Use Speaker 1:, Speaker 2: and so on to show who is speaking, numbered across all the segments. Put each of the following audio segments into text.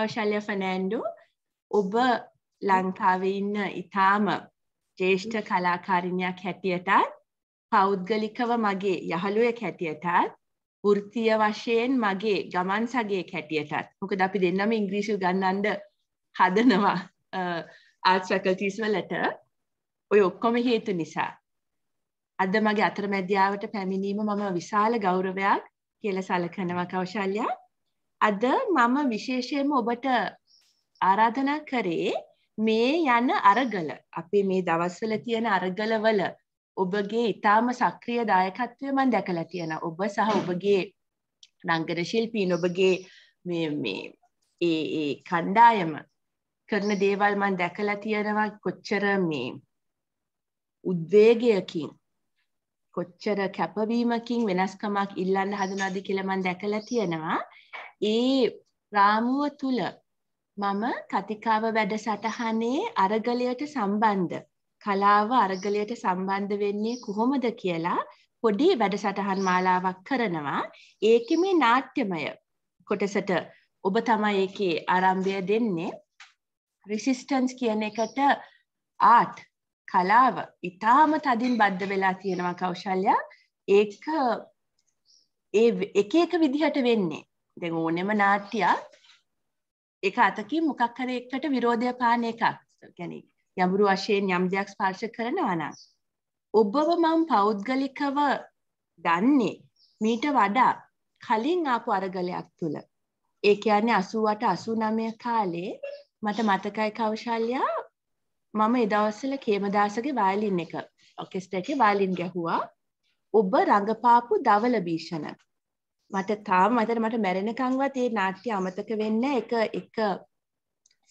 Speaker 1: කෞශල්්‍ය ෆනෑන්ඩු ඔබ ලංකාවේ ඉන්න ඉතාම ජේෂ්ඨ කලාකාරිණයක් හැටියටත් පෞද්ගලිකව මගේ යහළුවෙක් හැටියටත් ෘතිය වශයෙන් මගේ ගමන් සගේ හැටියටත් මොක අපි දෙන්නම ඉංග්‍රීසිල් ගන්නන්ඩ හදනවා ආත්සකල්තිස්ම ලට ඔය ඔක්කොම හේතු නිසා. අද මගේ අතරමැදියාවට පැමිණීම මම විශාල ගෞරවයක් කියල සලකනවා කවශල්යක් අද මම විශේෂයෙන්ම ඔබට ආරාධනා කරේ මේ යන අරගල අපේ මේ දවස්වල තියෙන අරගලවල ඔබගේ ඉතාම සක්‍රිය දායකත්වය මන් දැකලා තියෙන ඔබ සහ ඔබගේ නංගන ශිල්පීන් ඔබගේ මේ මේ ඒ ඒ කණ්ඩායම කරන දේවල් මන් දැකලා තියෙනවා කොච්චර මේ උද්වේගයකින් කොච්චර කැපවීමකින් වෙනස්කමක් ඉල්ලන්න හදනවද කියලා මම දැකලා තියෙනවා. ඒ රාමුව තුල මම කතිකාව වැඩසටහනේ අරගලයට සම්බන්ධ කලාව අරගලයට සම්බන්ධ වෙන්නේ කොහොමද කියලා පොඩි වැඩසටහන් මාලාවක් කරනවා. ඒකේ මේ නාට්‍යමය කොටසට ඔබ තමයි ඒකේ ආරම්භය දෙන්නේ. resistance කියන එකට art කලාව ඉතාම තදින් බද්ධ වෙලා තියෙනවා කෞශල්යා ඒක ඒ එක එක විදිහට වෙන්නේ දැන් ඕනෙම නාට්‍යයක් එක අතකින් මොකක් හරි එකට විරෝධය පාන එකක් يعني යඹුරු වශයෙන් යම් දෙයක් ස්පර්ශ කරනවා නම් ඔබව මම පෞද්ගලිකව දන්නේ මීට වඩා කලින් ආපු අරගලයක් තුල ඒ කියන්නේ 88 89 කාලේ මට මතකයි කෞශල්‍යා මම එදවස්සල කේමදාසගේ වයලින් එක ඔකෙස්ට එක වයලින් ගැහුවා ඔබ රඟපාපු දවල භීෂණ මට තාම මතර මට මැරෙනකංවත් ඒ නාට්‍ය අමතක වෙන්න එක එක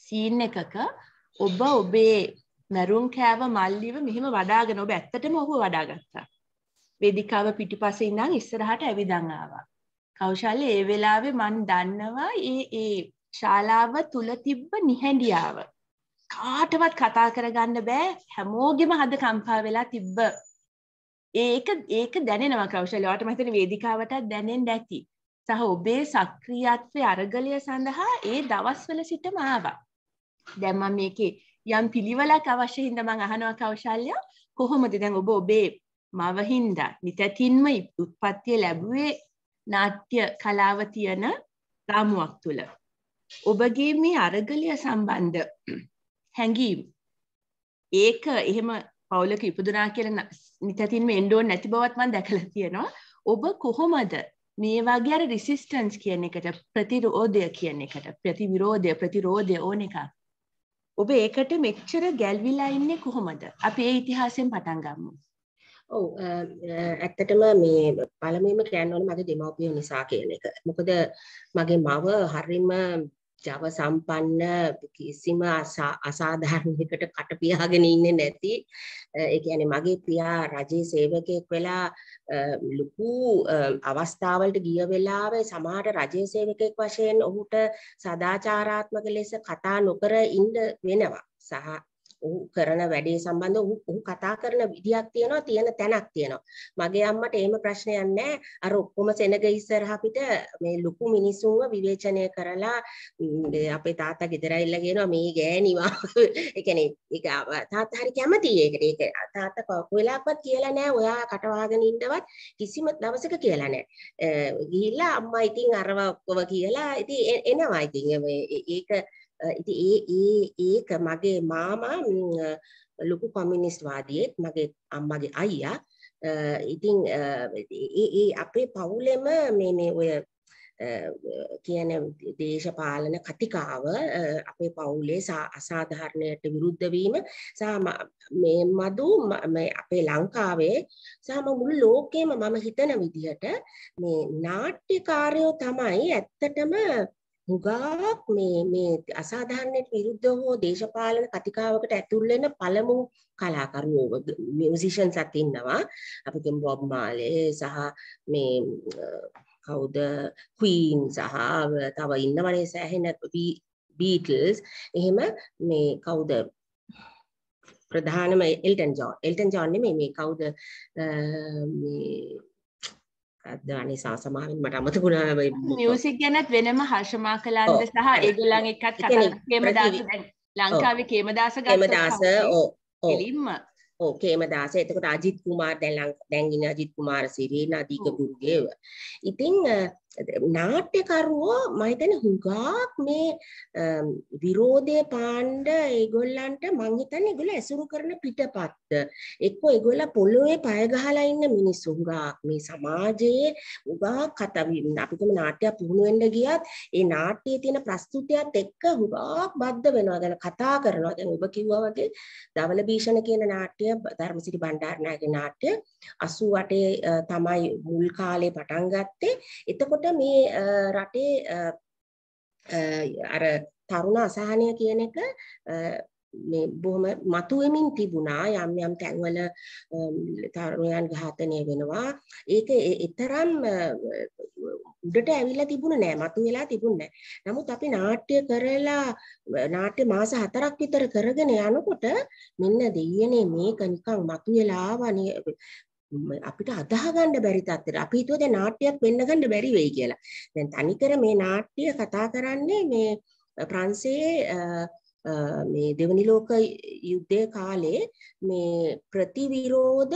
Speaker 1: සීන් එකක ඔබ ඔබේ මැරුම් කෑව මල්ලිව මෙහෙම වඩාගෙන ඔබ ඇත්තටම ඔහු වඩාගත්තා වේදිකාව පිටිපස ඉඳන් ඉස්සරහට ඇවිදන් ආවා කෞශල්‍ය ඒ වෙලාවේ මන් දන්නවා ඒ ඒ ශාලාව තුල තිබ්බ නිහඬියාව කාටවත් කතා කරගන්න බෑ හැමෝගෙම හද කම්පා වෙලා තිබ්බ ඒක ඒක දැනෙනවා කෞශලයාට මතන වේදිකාවට දැනෙන් ඇති සහ ඔබේ සක්‍රියත්වය අරගලය සඳහා ඒ දවස්වල සිටම ආවා දැම්ම මේකේ යම් පිළිවලක් අවශ්‍ය හින්ද මං අහනවා කෞශල්‍ය කොහොමද දැන් ඔබ ඔබේ මවහින්දා නිතැතින්ම උත්පත්තිය ලැබුවේ නාට්‍ය කලාව තියන රාමුවක් තුළ ඔබගේ මේ අරගලය සම්බන්ධ හැඟීම් ඒක එහෙම පවුලක ඉපදුනා කියලා නිතතින්ම එන්ඩෝන් නැති බවත් මම දැකලා තියෙනවා ඔබ කොහොමද මේ වගේ අර රිසිස්ටන්ස් කියන එකට ප්‍රතිරෝධය කියන එකට ප්‍රතිවිරෝධය ප්‍රතිරෝධය ඕන එකක් ඔබ ඒකට මෙච්චර ගැල්විලා ඉන්නේ කොහොමද අපි ඒ ඉතිහාසයෙන් පටන් ගමු
Speaker 2: ඔව් ඇත්තටම මේ පළමුවෙන්ම කියන්න ඕනේ මගේ දෙමව්පියෝ නිසා කියන එක. මොකද මගේ මව හරිම ජව සම්පන්න කිසිම අසාධාරණයකට කටපියාගෙන ඉන්නේ නැති ඒ කියන්නේ මගේ පියා රජයේ සේවකයෙක් වෙලා ලොකු අවස්ථාවලට ගිය වෙලාවේ සමහර රජයේ සේවකයෙක් වශයෙන් ඔහුට සදාචාරාත්මක ලෙස කතා නොකර ඉන්න වෙනවා සහ ඔහු කරන වැඩේ සම්බන්ධව ඔහු ඔහු කතා කරන විදියක් තියෙනවා තියෙන තැනක් තියෙනවා. මගේ අම්මට එහෙම ප්‍රශ්නයක් නැහැ. අර ඔක්කොම සෙනග ඉස්සරහ පිට මේ ලොකු මිනිසුන්ව විවේචනය කරලා අපේ තාත්තා ගෙදර ඇවිල්ලා කියනවා මේ ගෑණිවා. ඒ කියන්නේ ඒක තාත්තා හරි කැමතියි ඒකට. ඒක තාත්තා කොහොම වෙලාවක්වත් කියලා නැහැ. ඔයා කටවාගෙන ඉන්නවත් කිසිම දවසක කියලා නැහැ. ගිහිල්ලා අම්මා ඉතින් අරව ඔක්කොම කියලා ඉතින් එනවා ඉතින් ඒක Uh, ඉති ඒ ඒ ඒක මගේ මාමා uh, ලොකු කොමිනිස් වාදියෙක් මගේ අම්මගේ අයියා uh, ඉතිං ඒ අපේ පවුලෙම මේ මේ ඔය කියන දේශපාලන කතිකාව අපේ පවුලේ අසාධාරණයට විරුද්ධවීම මේ මදු අපේ ලංකාවේ සම මුළු ලෝකෙම මම හිතන විදිහට මේ නාට්‍යකාරයෝ තමයි ඇත්තටම හුඟක් මේ මේ අසාධාරණයට විරුද්ධව හෝ දේශපාලන කතිකාවකට ඇතුල් වෙන පළමු කලාකරුවෝ මියුසිෂන්ස් අත් ඉන්නවා අපි කියමු බොබ් මාලේ සහ මේ කවුද ක්වීන් සහ තව ඉන්නවනේ සෑහෙන බීටල්ස් එහෙම මේ කවුද ප්‍රධානම එල්ටන් ජෝන් එල්ටන් ජෝන් නෙමෙයි මේ කවුද මේ මොකක්ද අනේ සාසමාවෙන් මට අමතක වුණා මියුසික්
Speaker 1: ගැනත් වෙනම හර්ෂමා කලාන්ත සහ ඒගොල්ලන් එක්කත් කතා කේමදාස ලංකාවේ කේමදාස ගත්තා කේමදාස
Speaker 2: ඔව් ඔව් ඔව් ප්‍රේමදාස එතකොට අජිත් කුමාර් දැන් දැන් ඉන අජිත් කුමාර සිරි නදීක බුර්ගේව ඉතින් නාට්‍යකරුවෝ මම හිතන්නේ හුඟක් මේ විරෝධය පාණ්ඩ ඒගොල්ලන්ට මම හිතන්නේ ඒගොල්ලෝ ඇසුරු කරන පිටපත් එක්ක ඒගොල්ලෝ පොළොවේ පය ගහලා ඉන්න මිනිස්සු හුඟක් මේ සමාජයේ හුඟක් කතා අපිටම නාට්‍යයක් පුහුණු වෙන්න ගියත් ඒ නාට්‍යයේ තියෙන ප්‍රස්තුතියත් එක්ක හුඟක් බද්ධ වෙනවා ගැන කතා කරනවා දැන් ඔබ කිව්වා වගේ ධවල භීෂණ කියන නාට්‍ය නාට්‍ය ධර්මසිරි බණ්ඩාරනායගේ නාට්‍ය 88 තමයි මුල් කාලේ පටන් ගත්තේ. එතකොට මේ රටේ අර තරුණ අසහනය කියන එක මේ බොහොම මතුවෙමින් තිබුණා යම් යම් තැන්වල තරුණයන් ඝාතනය වෙනවා ඒක එතරම් උඩට ඇවිල්ලා තිබුණේ නෑ මතුවලා තිබුණේ නෑ නමුත් අපි නාට්‍ය කරලා නාට්‍ය මාස හතරක් විතර කරගෙන යනකොට මෙන්න දෙයියනේ මේක නිකන් මතුවලා ආවනේ අපිට අදාහගන්න බැරි තත්ත්වෙට අපි හිතුවා දැන් නාට්‍යයක් වෙන්න ගන්න බැරි වෙයි කියලා. දැන් තනිකර මේ නාට්‍ය කතා කරන්නේ මේ ප්‍රංශයේ මේ දෙවනි ලෝක යුද්ධය කාලේ මේ ප්‍රතිවිරෝධ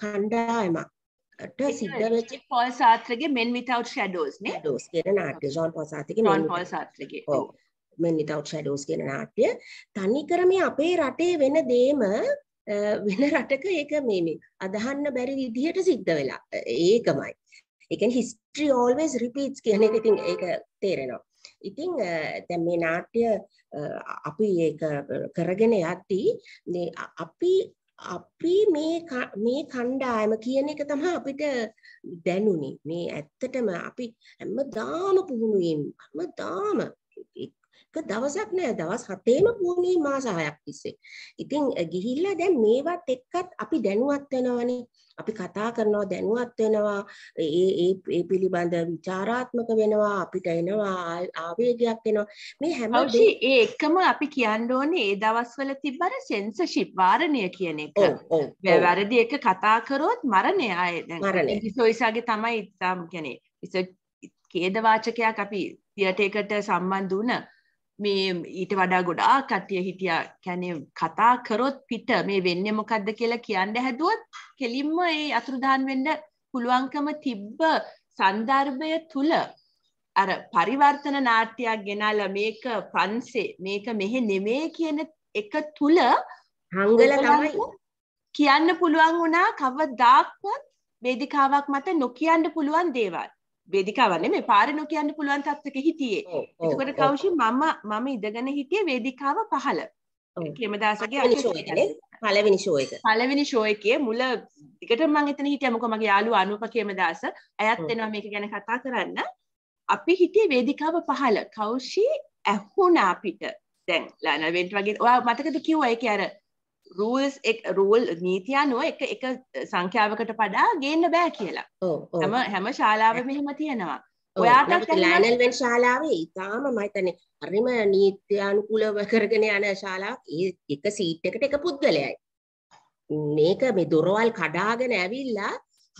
Speaker 2: කණ්ඩායමට සිද්ධ වෙච්ච
Speaker 1: පොල් සාත්‍රගේ Men Without Shadows නේ
Speaker 2: ඩෝස් කියන නාට්‍ය ජෝන් පොල් සාත්‍රගේ ජෝන් පොල් සාත්‍රගේ ඔව් Men Without Shadows කියන නාට්‍ය තනිකර මේ අපේ රටේ වෙන දේම වෙන රටක ඒක මේ මේ අදහන්න බැරි විදිහට සිද්ධ වෙලා ඒකමයි. ඒ කියන්නේ history always repeats කියන එක ඉතින් ඒක තේරෙනවා. ඉතිං දැන් මේ නාට්‍ය අපි ඒක කරගෙන යද්දී අපි අපි මේ මේ කණ්ඩායම කියන එක තමයි අපිට දැනුනේ මේ ඇත්තටම අපි හැමදාම පුහුණුවෙන් හැමදාම ඒක දවසක් නෑ දවස් 7ම පුණේ මාස 6ක් තිස්සේ. ඉතින් ගිහිල්ලා දැන් මේවත් එක්කත් අපි දැනුවත් වෙනවනේ. අපි කතා කරනවා දැනුවත් වෙනවා. ඒ ඒ ඒ පිළිබඳ ਵਿਚਾਰාත්මක වෙනවා. අපිට එනවා
Speaker 1: ආවේගයක් එනවා. මේ හැම ඒ එකම අපි කියන්න ඕනේ ඒ දවස්වල තිබ්බර සෙන්සර්ෂිප් වාරණය කියන එක. වැරදි එක කතා කරොත් මරණය ආයේ දැන් ඉසෝයිසාගේ තමයි ඉතාම කියන්නේ. ඉසෝ ඛේදවාචකයක් අපි තියටර් එකට සම්බන්ධ වුණා. මේ ඊට වඩා ගොඩා කට්ටිය හිටිය කැනෙ කතා කරොත් පිට මේ වෙන්න මොකක්ද කියලා කියන්න හැදුවත් කෙලින්ම ඒ අතුරුදාන් වෙන්න පුළුවන්කම තිබ්බ සන්දර්භය තුළ අර පරිවර්තන නාට්‍යයක් ගෙනාල මේක පන්සේ මේක මෙහෙ නෙමේ කියන එක තුළ
Speaker 2: හංගල තමයි
Speaker 1: කියන්න පුළුවන් වුණා කවදාක්වත් වේදිකාවක් මත නොකියන්න පුළුවන් දේවල් වේදිකාවන්නේ මේ පාරේ නොකියන්න පුළුවන් තත්ත්වක හිටියේ. එතකොට කෞෂි මම මම ඉඳගෙන හිටියේ වේදිකාව පහළ. කේමදාසගේ පළවෙනි ෂෝ එක. පළවෙනි ෂෝ එකේ මුල දිගටම මම එතන හිටියා මොකද මගේ යාළුවා අනූප කේමදාස අයත් වෙනවා මේක ගැන කතා කරන්න. අපි හිටියේ වේදිකාව පහළ. කෞෂි ඇහුණා අපිට. දැන් ලනවෙන්ට් වගේ ඔයා මතකද කිව්වා ඒක අර රූල්ස් රූල් නීතිය අනුව එක එක සංඛ්‍යාවකට පඩා ගේන්න බෑ කියලා තම හැම ශාලාව මෙහෙම තියෙනවා ඔයාට ලෑනල්වෙන්
Speaker 2: ශාලාවේ ඉතාම මයිතන හරිම නීත්‍යානුකූලව කරගෙන යන ශාලාවක් එක සීට් එකට එක පුද්ගලයයි මේක මේ දොරවල් කඩාගෙන ඇවිල්ලා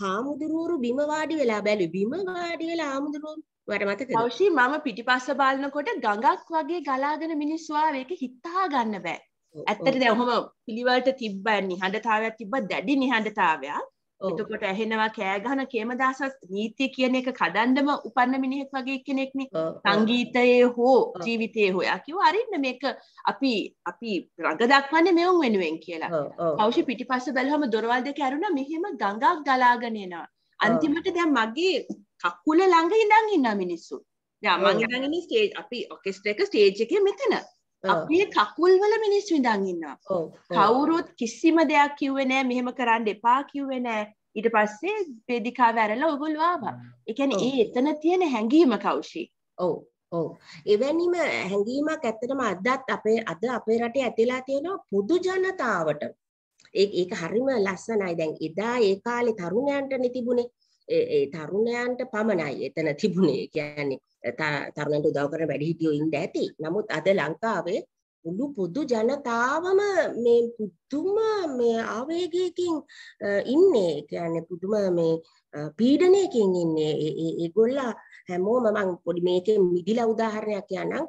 Speaker 1: හාමුදුරුවරු බිම වාඩි වෙලා බැලු බිම වාඩි වෙලා හාමුදුරුවරු වර මතක දවශී මම පිටිපස්ස බලනකොට ගඟක් වගේ ගලාගෙන මිනිස්සුවා ඒක හිතා ගන්න බෑ ඇත්තට දැන් ඔහම පිළිවෙලට තිබ්බා නිහඬතාවයක් තිබ්බා දැඩි නිහඬතාවයක්. එතකොට ඇහෙනවා කෑ ගහන කේමදාසත් නීතිය කියන එක කඩන්නම උපන්න මිනිහෙක් වගේ කෙනෙක්නේ. සංගීතයේ හෝ ජීවිතයේ හෝ යා කිව්වා අරින්න මේක අපි අපි රඟ දක්වන්නේ මෙවුන් වෙනුවෙන් කියලා. කෞෂි පිටිපස්ස බැලුවම දොරවල් දෙක ඇරුණා මෙහෙම ගඟක් ගලාගෙන එනවා. අන්තිමට දැන් මගේ කකුල ළඟ ඉඳන් ඉන්න මිනිස්සු. දැන් මං ඉඳන් ඉන්නේ ස්ටේජ් අපි ඔකෙස්ට්‍රා එක ස්ටේජ් එකේ මෙතන. අපේ කකුල් වල මිනිස් විඳන් ඉන්නවා කවුරුත් කිසිම දෙයක් කිව්වේ නෑ මෙහෙම කරන්න එපා කිව්වේ නෑ ඊට පස්සේ පෙදිකාව ඇරලා ඔයගොල්ලෝ ආවා ඒ කියන්නේ ඒ එතන තියෙන හැඟීම කෞෂි
Speaker 2: ඔව් ඔව් එවැනිම හැඟීමක් ඇත්තටම අදත් අපේ අද අපේ රටේ ඇතිලා තියෙනවා පොදු ජනතාවට ඒ ඒක හරිම ලස්සනයි දැන් එදා ඒ කාලේ තරුණයන්ට නේ තිබුණේ ඒ තරුණයන්ට පමණයි එතන තිබුණේ කියන්නේ තරුණන්ට උදව් කරන වැඩිහිටියෝ ඉන්න ඇති. නමුත් අද ලංකාවේ මුළු පොදු ජනතාවම මේ පුදුම මේ ආවේගයකින් ඉන්නේ. කියන්නේ පුදුම මේ පීඩනයකින් ඉන්නේ. ඒගොල්ලා හැමෝම මම පොඩි මේකේ මිදිලා උදාහරණයක් කියනනම්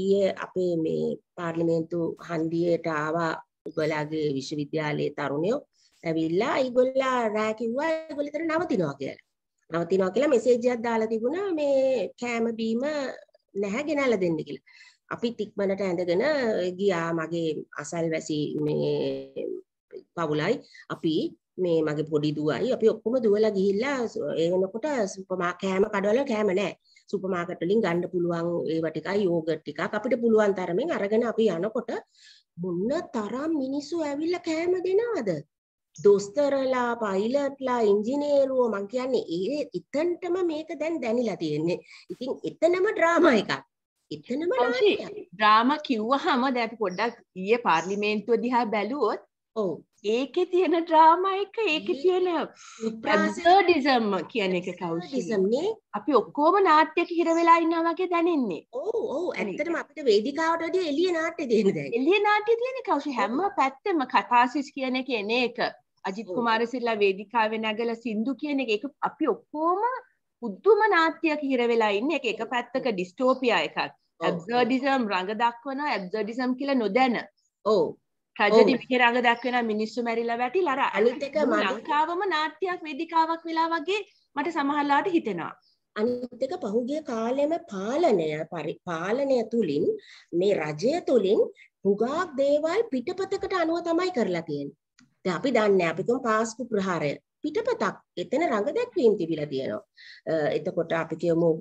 Speaker 2: ඊයේ අපේ මේ පාර්ලිමේන්තු හන්දියට ආවා ඔයගොල්ලගේ විශ්වවිද්‍යාලයේ තරුණයෝ ඇවිල්ලා ඒගොල්ලා රෑ කිව්වා ඒගොල්ලෝ නවතිනවා කියලා. නවතිනවා කියලා මෙසේජ් එකක් දාලා තිබුණා මේ කෑම බීම නැහැ ගෙනල්ලා දෙන්න කියලා. අපි තික්මනට ඇඳගෙන ගියා මගේ අසල්වැසි මේ පවුලයි අපි මේ මගේ පොඩි දුවයි අපි ඔක්කොම දුවලා ගිහිල්ලා ඒ වෙනකොට සුපර්මා කෑම කඩවල කෑම නැහැ. සුපමාකට් වලින් ගන්න පුළුවන් ඒවා ටිකයි යෝගට් ටිකක් අපිට පුළුවන් තරමින් අරගෙන අපි යනකොට මොන තරම් මිනිස්සු ඇවිල්ලා කෑම දෙනවද? දොස්තරලා පයිලට්ලා ඉංජිනේරුවෝ මං කියන්නේ ඒ එතනටම මේක දැන් දැනිලා තියෙන්නේ. ඉතින් එතනම ඩ්‍රාමා
Speaker 1: එකක්. එතනම ඩ්‍රාමා කිව්වහම දැන් පොඩ්ඩක් ඊයේ පාර්ලිමේන්තුව දිහා බැලුවොත් ඔව් ඒකේ තියෙන ඩ්‍රාමා එක ඒකේ තියෙන ප්‍රොඩිසම් කියන එක කෞෂිකම් නේ අපි ඔක්කොම නාට්‍යයක හිර වෙලා ඉන්නවා වගේ දැනෙන්නේ. ඔව් ඔව් ඇත්තටම අපිට වේදිකාවට වඩා එළිය නාට්‍ය දෙන දැන්. එළිය නාට්‍ය තියෙන කෞෂි හැම පැත්තෙම කතාසිස් කියන එක එන එක අජිත් කුමාරසිල්ලා වේදිකාවේ නැගලා සින්දු කියන එක ඒක අපි ඔක්කොම පුදුම නාට්‍යයක හිර වෙලා ඉන්නේ. ඒක එක පැත්තක ඩිස්ටෝපියා එකක්. ඇබ්සර්ඩිසම් රඟ දක්වනවා ඇබ්සර්ඩිසම් කියලා නොදැන. ඔව් රජ නිිහිර අඟ දක්වෙන මිනිස්සු මැරිලා වැටි ලර අලුතක ලංකාවම නාට්‍යයක් වෙදිකාවක් වෙලා වගේ මට සමහල්ලාට හිතෙනවා. අනිත්ක පහුගේ කාලෙම
Speaker 2: පාලනය පාලනය තුළින් මේ රජය තුළින් හුගාක් දේවල් පිටපතකට අනුව තමයි කරලා තියෙන් අපි දන්න අපිකම් පාස්කු ප්‍රහාරය පිටපතක් එතන රඟ දැක්වීම් තිබිලා තියෙනවා. එතකොට අපි කියමු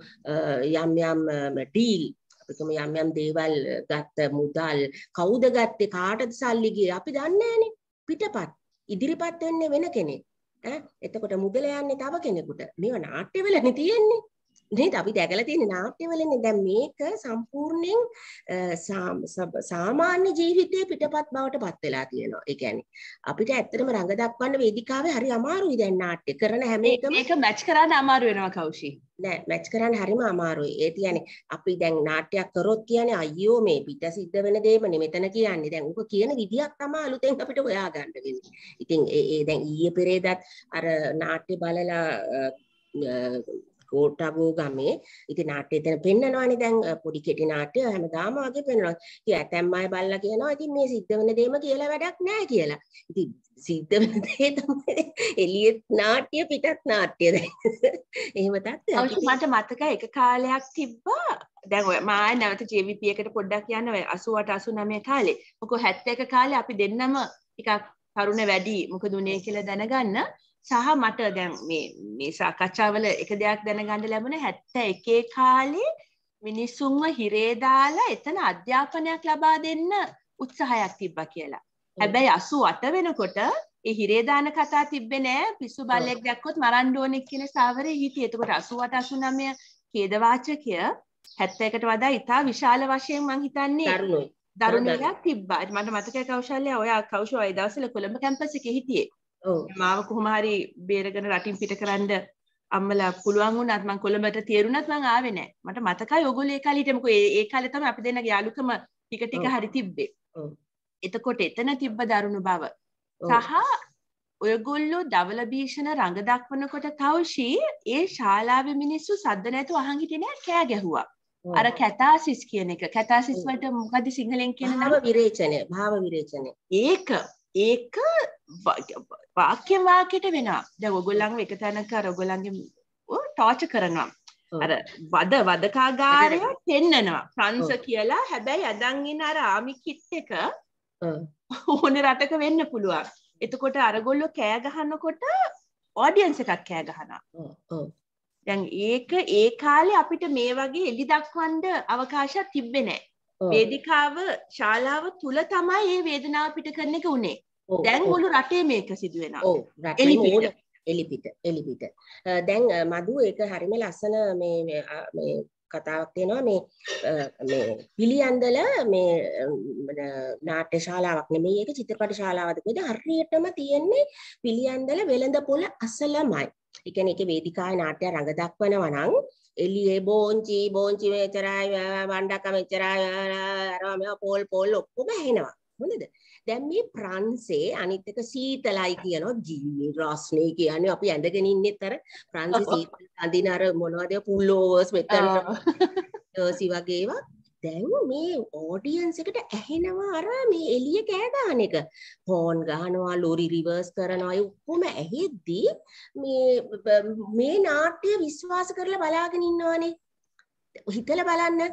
Speaker 2: යම් යම් ඩීල් අපිටම යම් යම් දේවල් ගත්ත මුදල් කවුද ගත්තේ කාටද සල්ලි ගියේ අපි දන්නේ නැහනේ පිටපත් ඉදිරිපත් වෙන්නේ වෙන කෙනෙක් ඈ එතකොට මුදල යන්නේ තව කෙනෙකුට මේව නාට්‍යවලනේ තියෙන්නේ නේද අපි දැකලා තියෙන නාට්‍යවලනේ දැන් මේක සම්පූර්ණයෙන් සාමාන්‍ය ජීවිතයේ පිටපත් බවට පත් වෙලා තියෙනවා. ඒ කියන්නේ අපිට ඇත්තටම රඟ දක්වන්න වේදිකාවේ හරි අමාරුයි දැන් නාට්‍ය කරන හැම එකම මේක මැච් කරන්න අමාරු වෙනවා කෞෂි. නෑ මැච් කරන්න හරිම අමාරුයි. ඒ කියන්නේ අපි දැන් නාට්‍යයක් කරොත් කියන්නේ අයියෝ මේ පිට සිද්ධ වෙන දෙයමනේ මෙතන කියන්නේ. දැන් ඌක කියන විදියක් තමයි අලුතෙන් අපිට හොයාගන්න වෙන්නේ. ඉතින් ඒ දැන් ඊයේ පෙරේදත් අර නාට්‍ය බලලා ගෝටාගෝ ගමේ ඉති නාට්‍ය එතන පෙන්න්නනවානි දැන් පොඩි කෙටි නාට්‍ය හැමදාම වගේ පෙන්නවා ති ඇතැම් අය බල්ලා කියනවා ඉතින් මේ සිද්ධ වන දේම කියලා වැඩක් නෑ කියලා ඉති සිද්ධ වන දේ තමයි එලියත් නාට්‍ය පිටත් නාට්‍ය දැන්
Speaker 1: එහෙම තත්ත්වයක් මට මතක එක කාලයක් තිබ්බා දැන් ඔය මා නැවත ජීවිපී එකට පොඩ්ඩක් යන්න ඔය 88 89 කාලේ මොකෝ 71 කාලේ අපි දෙන්නම ටිකක් තරුණ වැඩි මොකද උනේ කියලා දැනගන්න සහ මට දැන් මේ මේ සාකච්ඡාවල එක දෙයක් දැනගන්න ලැබුණ හැත්ත එකේ කාලේ මිනිස්සුන්ව හිරේදාලා එතන අධ්‍යාපනයක් ලබා දෙන්න උත්සාහයක් තිබ්බ කියලා. හැබැයි අසු අට වෙනකොට ඒ හිරේදාන කතා තිබ්බේ නෑ පිස්සු බල්ලෙක් දැක්කොත් මරන්න ඕනේ කියන සාවරේ හිටියේ. එතකොට 88 89 ඛේදවාචකය 71ට වඩා ඉතා විශාල වශයෙන් මං හිතන්නේ දරුණුයි. දරුණුලක් තිබ්බා. මට මතකයි කෞශල්‍ය ඔය කෞශෝ ඒ දවස්වල කොළඹ කැම්පස් එකේ හිටියේ. මාව කොහොම හරි බේරගෙන රටින් පිට කරන්න අම්මලා පුළුවන් වුණත් මං කොළඹට තේරුණත් මං ආවේ නැහැ. මට මතකයි ඔයගොල්ලෝ ඒ කාලේ හිටමුකෝ ඒ ඒ කාලේ තමයි අපි දෙන්නගේ යාළුකම ටික ටික හරි තිබ්බේ. එතකොට එතන තිබ්බ දරුණු බව. සහ ඔයගොල්ලෝ දවල භීෂණ රඟ දක්වනකොට කවුෂී ඒ ශාලාවේ මිනිස්සු සද්ද නැතුව අහන් හිටියේ නැහැ කෑ ගැහුවා. අර කැතාසිස් කියන එක කැතාසිස් වලට මොකද සිංහලෙන් කියන නම විරේචනය භාව විරේචනය. ඒක ඒක වාක්‍යෙන් වාක්‍යයට වෙනවා දැන් ඔයගොල්ලන්ව එක තැනක අර ඔයගොල්ලන්ගේ ටෝචර් කරනවා අර වද වදකාගාරය පෙන්නනවා ප්‍රංශ කියලා හැබැයි අදන් ඉන අර ආමි කිට් එක ඕන රටක වෙන්න පුළුවන් එතකොට අරගොල්ලෝ කෑ ගහනකොට ඔඩියන්ස් එකක් කෑ ගහනවා දැන් ඒක ඒ කාලේ අපිට මේ වගේ එලි දක්වන්න අවකාශයක් තිබ්බේ නැහැ වේදිකාව ශාලාව තුළ තමයි ඒ වේදනාව පිට කරන එක උනේ දැන් මුළු රටේ මේක සිදුවෙන
Speaker 2: එලිපිට එලිපිට දැන් මදු ඒක හරිම ලස්සන මේ කතාවක් තියෙනවා මේ පිළියන්දල මේ නාට්‍ය ශාලාවක් නෙමෙයි ඒක චිත්‍රපට ශාලාවක් මොකද හරියටම තියෙන්නේ පිළියන්දල වෙළඳ පොළ අසලමයි. ඒ කියන්නේ ඒකේ වේදිකාවේ නාට්‍ය රඟ දක්වනවා නම් එළියේ බෝංචි බෝංචි මෙච්චරයි බණ්ඩක මෙච්චරයි අරවා මේවා පොල් පොල් ඔක්කොම ඇහෙනවා හොඳද දැන් මේ ප්‍රංශේ අනිත් එක සීතලයි කියනවා ජීවි රස්නේ කියන්නේ අපි ඇඳගෙන ඉන්නෙත් අර ප්‍රංශේ සීතල අඳින අර මොනවද පුල්ලෝවර්ස් මෙතන දෝසි වගේ ඒවා දැන් මේ ඕඩියන්ස් එකට ඇහෙනවා අර මේ එළිය කෑ ගන්න එක. හෝන් ගහනවා, ලොරි රිවර්ස් කරනවා, ඒ ඔක්කොම ඇහෙද්දී මේ මේ නාට්‍ය විශ්වාස කරලා බලාගෙන ඉන්නවනේ. හිතලා බලන්න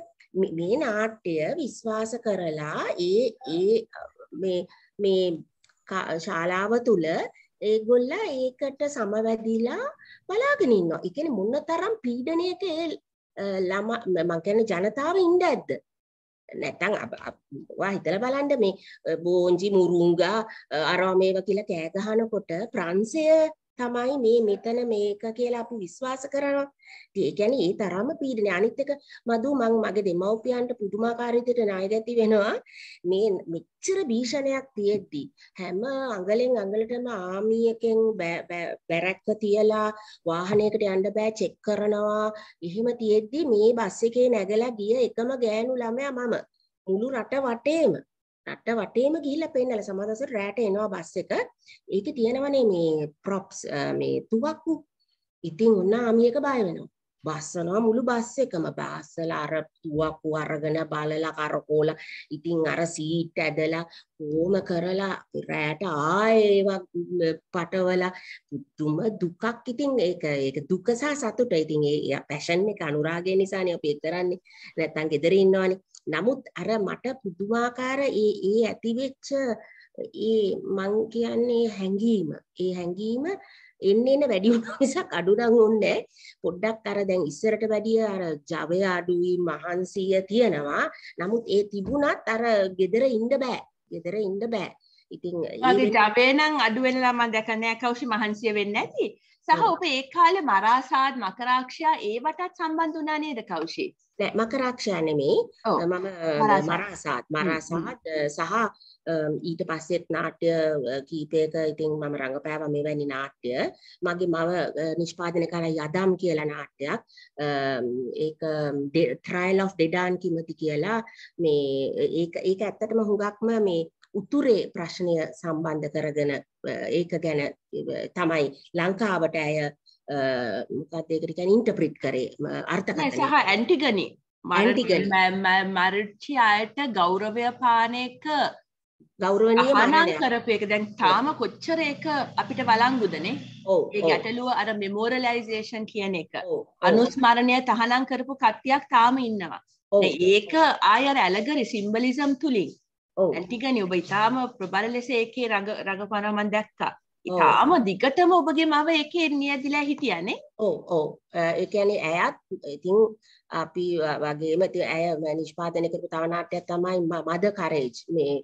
Speaker 2: මේ නාට්‍ය විශ්වාස කරලා ඒ ඒ මේ මේ ශාලාව තුල ඒගොල්ල ඒකට සමවැදිලා බලාගෙන ඉන්නවා. ඒ කියන්නේ මොනතරම් පීඩනයක ඒ ළම මං කියන්නේ ජනතාව ඉන්න ඇද්ද නැත්තම් වා හිතලා බලන්න මේ බෝන්ජි මුරුංගා අරවා මේවා කියලා කෑ ගහනකොට ප්‍රංශය තමයි මේ මෙතන මේක කියලා අපි විශ්වාස කරනවා. ඉතින් ඒ කියන්නේ ඒ තරම්ම පීඩනය. අනිත් එක මදු මං මගේ දෙමව්පියන්ට පුදුමාකාර විදිහට ණයගැති වෙනවා. මේ මෙච්චර භීෂණයක් තියෙද්දි හැම අඟලෙන් අඟලටම ආමියකෙන් බැරක්ක තියලා වාහනයකට යන්න බෑ චෙක් කරනවා. එහෙම තියෙද්දි මේ බස් එකේ නැගලා ගිය එකම ගෑනු ළමයා මම. මුළු රට වටේම රට වටේම ගිහිල්ලා පෙන්නලා සමහර දවසට රැට එනවා බස් එක. ඒකේ තියෙනවනේ මේ props මේ තුවක්කු. ඉතින් ඔන්න ආමියක බය වෙනවා. බස්සනවා මුළු බස් එකම බස්සලා අර තුවක්කු අරගෙන බලලා කරකෝල ඉතින් අර සීට් ඇදලා ඕම කරලා රැට ආයෙවක් පටවලා පුදුම දුකක් ඉතින් ඒක ඒක දුක සහ සතුට ඉතින් ඒ පැෂන් එක අනුරාගය නිසානේ අපි කරන්නේ නැත්තම් ගෙදර ඉන්නවනේ නමුත් අර මට පුදුමාකාර ඒ ඒ ඇතිවෙච්ච ඒ මං කියන්නේ හැඟීම ඒ හැඟීම එන්න එන්න වැඩි වුණා මිසක් අඩු නම් ඕනේ පොඩ්ඩක් අර දැන් ඉස්සරට වැඩිය අර ජවය අඩුයි මහන්සිය තියෙනවා නමුත් ඒ තිබුණත් අර gedera ඉන්න බෑ gedera ඉන්න බෑ ඉතින් ඒ
Speaker 1: ජවය නම් අඩු වෙනලා මම දැක නෑ කවුෂි මහන්සිය වෙන්නේ නැති සහ ඔබ ඒ කාලේ මරාසාත් මකරාක්ෂයා ඒවටත් සම්බන්ධ වුණා නේද කෞෂිත්?
Speaker 2: නෑ මකරාක්ෂයා නෙමෙයි මම මරාසාත් මරාසාත් සහ ඊට පස්සෙත් නාට්‍ය කීපයක ඉතින් මම රඟපෑව මෙවැනි නාට්‍ය මගේ මව නිෂ්පාදනය කරා යදම් කියලා නාට්‍යයක් ඒක ට්‍රයිල් ඔෆ් ඩෙඩාන් කිමති කියලා මේ ඒක ඒක ඇත්තටම හුඟක්ම මේ උතුරේ ප්‍රශ්නය සම්බන්ධ කරගෙන ඒක ගැන තමයි ලංකාවට ඇය මොකක්දේකට ඉන්ටප්‍රිට් කරේ අර්ථකථන සහ
Speaker 1: ඇන්ටිගනි මරච්චි අයට ගෞරවය පානයක ගෞරවනය මනන් කරපු එක දැන් තාම කොච්චර එක අපිට වලංගුදනේ ඒ ගැටලුව අර මෙමෝරලයිසේෂන් කියන එක අනුස්මරණය තහනම් කරපු කට්ටියක් තාම ඉන්නවා ඒක ආයර ඇලගරි සිම්බලිසම් තුළින් ඇටිගනි ඔබ ඉතාම ප්‍රබල ලෙස ඒකේ රඟ රඟපනමන් දැක්කා ඉතාම දිගටම ඔබගේ මව එකේ නියදිලා හිටියනේ
Speaker 2: ඕ ඕ ඒකැනෙ ඇයත් ඉතින් අපි වගේම ති ඇය නිෂ්පාදන කරපු තවනාටයක් තමයි මද කරේජ් මේ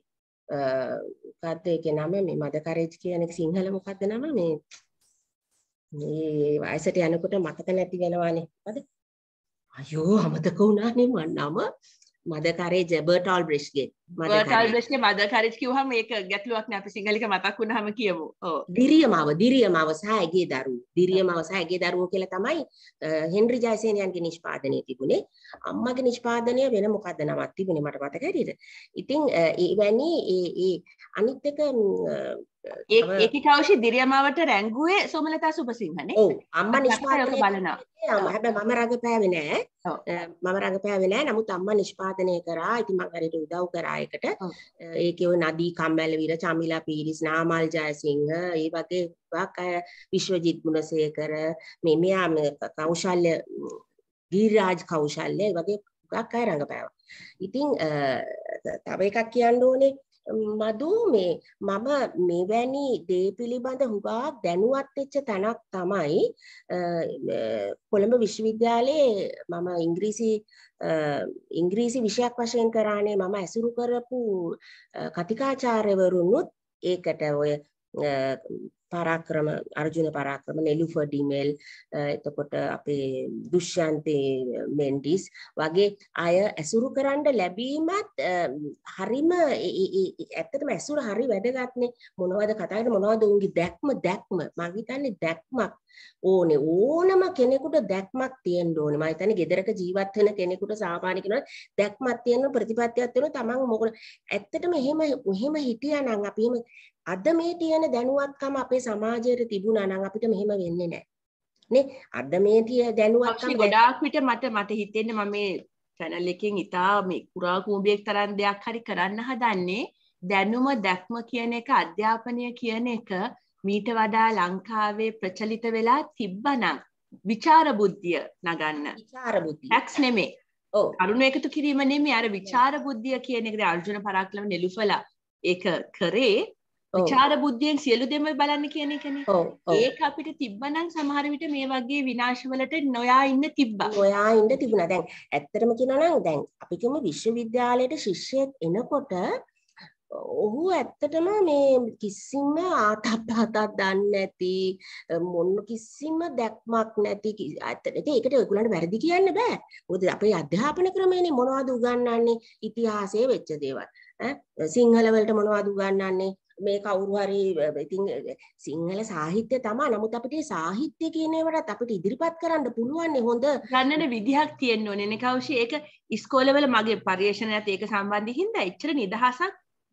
Speaker 2: කත්ත එක නම මේ මද කරේජ් කියන සිංහල මොකක්ද නම මේ මේ වයසට යනකොට මතක නැති වෙනවානේ මද අයෝ අමතක වුණානේ මන් නම මදකාරේ ජැබර්ටල් බ්‍රෙස්්ගේ මදල්ගේ
Speaker 1: මදකාරෙ කිවහම ඒක ගැටලුවක්න අපි සිංහලික මතක් වුණහම කියමු
Speaker 2: දිරිය මව දිරිය මවසාඇගේ දරු දිරිය මවසාඇගේ දරුවෝ කියල තමයි හෙන්ද්‍රි ජයසේනයන්ගේ නිෂ්පාදනය තිබුණේ අම්මගේ නිෂ්පාදනය වෙන මොකක්ද නවත් තිබුණ මට මතකැරට ඉතිං ඒවැනි ඒ අනිත්තක
Speaker 1: ඒක කවෂි දිරියමාවට රැංගුවේ සෝමලතා සුපසිංහනේ ඕ
Speaker 2: අම්ම නිෂ්පාතනය බලනවා හැබ මම රඟ පෑවෙනෑ මම රඟ පෑවෙනෑ නමුත් අම්ම නිෂ්පාතනය කරා ඉති මංහරයට උදව් කරායකට ඒකව නදී කම්බැල විර චමිලා පිරිස් නාමල් ජයසිංහ ඒ වගේ වක් අය විශ්වජිත් ගුණසය කර මේ මෙයාම කෞශල්්‍ය ගීරාජ් කෞශල්්‍ය වගේ ගක් අය රඟ පෑවා ඉතිං තව එකක් කියන්න ඕනේ මදු මේ මම මෙවැනි දේ පිළිබඳ හුඟා දැනුවත් වෙච්ච තැනක් තමයි කොළඹ විශ්වවිද්‍යාලයේ මම ඉංග්‍රීසි ඉංග්‍රීසි විෂයක් වශයෙන් කරානේ මම ඇසුරු කරපු කතිකාචාර්යවරුනුත් ඒකට ඔය පරාක්‍රම අර්ජුන පරාක්‍රම නෙලුෆඩිමෙල් එතකොට අපේ දුෂ්‍යන්තේ මෙන්ඩිස් වගේ අය ඇසුරු කරන්න ලැබීමත් හරිම ඇත්තටම ඇසුර හරි වැඩගත්නේ මොනවද කතාට මොනවද උන්ගේ දැක්ම දැක්ම මගේතන්නේ දැක්මක් ඕනේ ඕනම කෙනෙකුට දැක්මක් තියෙන්න ඕනේ මම හිතන්නේ ගෙදරක ජීවත් වෙන කෙනෙකුට සාමාන්‍ය කෙනෙකුට දැක්මක් තියෙන ප්‍රතිපත්තියක් තියෙන තමන් මොකද ඇත්තටම එහෙම එහෙම හිටියානම් අපි එහෙම අද මේ තියෙන දැනුවත්කම අපේ සමාජයට තිබුණා නම් අපිට මෙහෙම වෙන්නේ නැහැ. නේ අද මේ තිය දැනුවත් ගොඩාක්
Speaker 1: විට මට මට හිතෙන්නේ මම මේ channel එකෙන් ඉතා මේ කුරා කූඹියක් තරම් දෙයක් හරි කරන්න හදන්නේ දැනුම දැක්ම කියන එක අධ්‍යාපනය කියන එක මීට වඩා ලංකාවේ ප්‍රචලිත වෙලා තිබ්බනම් විචාර බුද්ධිය නගන්න විචාර බුද්ධිය ටැක්ස් නෙමෙයි ඔව් අරුණ එකතු කිරීම නෙමෙයි අර විචාර බුද්ධිය කියන එක දැන් අර්ජුන පරාක්‍රම නෙළුපලා ඒක කරේ විචාර බුද්ධියෙන් සියලු දෙම බලන්න කියන එකනේ. ඒක අපිට තිබ්බනම් සමහර විට මේ වගේ විනාශවලට නොයා ඉන්න තිබ්බා. නොයා ඉන්න තිබුණා. දැන්
Speaker 2: ඇත්තටම කියනවා නම් දැන් අපි කියමු විශ්වවිද්‍යාලයට ශිෂ්‍යයෙක් එනකොට ඔහු ඇත්තටම මේ කිසිම ආතප්පතක් දන්නේ නැති මොන කිසිම දැක්මක් නැති ඇත්තට ඉතින් ඒකට ඔයගොල්ලන්ට වැරදි කියන්න බෑ මොකද අපේ අධ්‍යාපන ක්‍රමයේනේ මොනවද උගන්වන්නේ ඉතිහාසයේ වෙච්ච දේවල් ඈ සිංහල වලට මොනවද උගන්වන්නේ මේ කවුරු හරි ඉතින් සිංහල සාහිත්‍ය තමා නමුත් අපිට සාහිත්‍ය කියනවට
Speaker 1: අපිට ඉදිරිපත් කරන්න පුළුවන් හොඳ ගන්නට විදිහක් තියෙන්න්න ඕනෙන කවෂ ඒක ඉස්කෝලවල මගේ පර්යේෂණයත් ඒක සම්බන්ධි හින්ද එච්චර නිදහසක්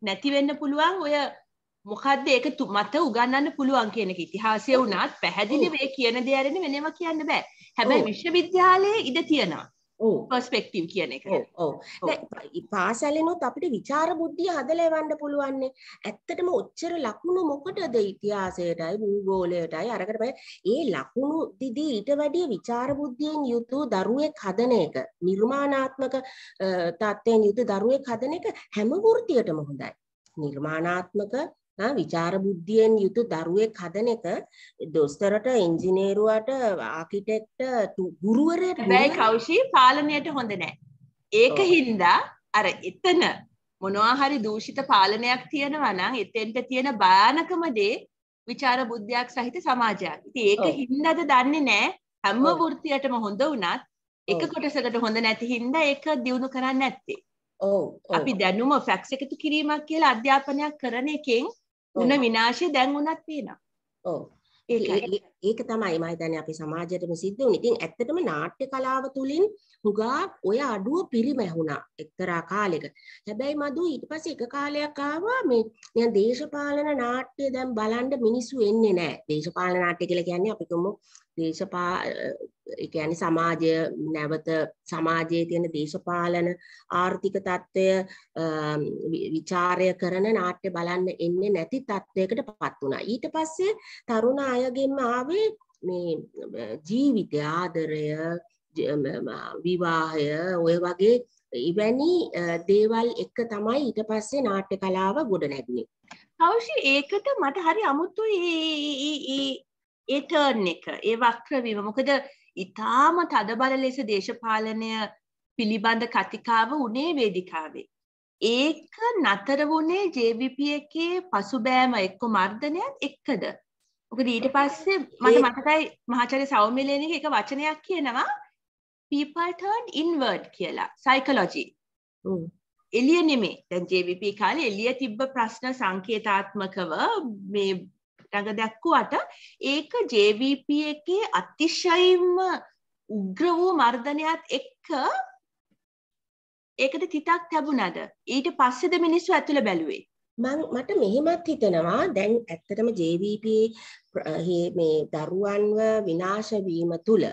Speaker 1: නැතිවෙන්න පුළුවන් ඔය මොකක්ද ඒක මත උගන්නන්න පුළුවන් කියනක ඉතිහාසය වුණත් පැහැදිලි වේ කියන දෙයරෙන වෙනම කියන්න බෑ හැබැයි විශ්වවිද්‍යාලයේ ඉඩ තියෙනවා පස්පෙක්ටව් කියන එක
Speaker 2: පාසැලනොත් අපිට විචාර බුද්ධිය හදලවන්න පුළුවන්නේ ඇත්තටම ඔච්චර ලකුණු මොකටද ඉතිහාසයටයි භූගෝලයටයි අරකටපය ඒ ලකුණු දිදී ඊට වැඩිය විචාර බුද්ධියෙන් යුතු දරුවෙක් හදන එක නිර්මාණාත්මක තත්ත්වයෙන් යුතු දරුවෙක් හදන එක හැම වෘතියටම හොඳයි නිර්මාණාත්මක විචාර බුද්ධියෙන් යුතු දරුවෙක් හදන එක දොස්තරට එන්ජිනේරුවට ආකිටෙක්ට ගුරුවරයට බැයි
Speaker 1: කෞෂී පාලනයට හොඳ නෑ. ඒක හින්දා අර එතන මොනවා හරි දූෂිත පාලනයක් තියෙනවා නම් එතෙන්ට තියෙන භයානකම දේ විචාර බුද්ධියක් සහිත සමාජයක්. ඉතින් ඒක හින්දාද දන්නේ නෑ හැම වෘත්තියටම හොඳ වුණත් එක කොටසකට හොඳ නැති හින්දා ඒක දියුණු කරන්නේ නැත්තේ. ඔව්. අපි දැනුම ෆැක්ස් එකතු කිරීමක් කියලා අධ්‍යාපනයක් කරන එකෙන් උන විනාශය දැන් උනත් තියෙනවා. ඔව්. ඒකයි. ඒක තමයි මම හිතන්නේ අපි
Speaker 2: සමාජයටම සිද්ධ වුනේ. ඉතින් ඇත්තටම නාට්‍ය කලාව තුලින් හුඟක් ඔය අඩුව පිරිමැහුණා එක්තරා කාලෙක. හැබැයි මදු ඊට පස්සේ එක කාලයක් ආවා මේ දැන් දේශපාලන නාට්‍ය දැන් බලන්න මිනිස්සු එන්නේ නැහැ. දේශපාලන නාට්‍ය කියලා කියන්නේ අපි කොමු දේශපා ඒ කියන්නේ සමාජය නැවත සමාජයේ තියෙන දේශපාලන ආර්ථික తত্ত্বය විචාරය කරන නාට්‍ය බලන්න එන්නේ නැති తত্ত্বයකට පත් වුණා. ඊට පස්සේ තරුණ අයගෙන්ම ආව අපේ මේ ජීවිත ආදරය විවාහය ඔය වගේ ඉවැනි දේවල් එක තමයි ඊට පස්සේ නාට්‍ය කලාව ගොඩ නැගුණේ. කවුෂි
Speaker 1: ඒකට මට හරි අමුතු ඒටර්න් එක ඒ වක්‍රවීම මොකද ඉතාම තදබල ලෙස දේශපාලනය පිළිබඳ කතිකාව උනේ වේදිකාවේ. ඒක නතර වුණේ ජවිප එකේ පසුබෑම එක්ක මර්ධනයත් එක්කද. ඕක දීට පස්සේ මට මටකයි මහාචරය සෞමිලයනක එක වචනයක් කියනවා people turn inward කියලා psychology එලිය නෙමේ දැන් JVP කාලේ එලිය තිබ්බ ප්‍රශ්න සංකේතාත්මකව මේ රඟ දැක්කුවට ඒක JVP එකේ අතිශයින්ම උග්‍ර වූ මර්ධනයත් එක්ක ඒකට තිතක් ලැබුණාද ඊට පස්සේද මිනිස්සු ඇතුළ බැලුවේ මං මට මෙහෙමත්
Speaker 2: හිතෙනවා දැන් ඇත්තටම JVP මේ දරුවන්ව විනාශ වීම තුල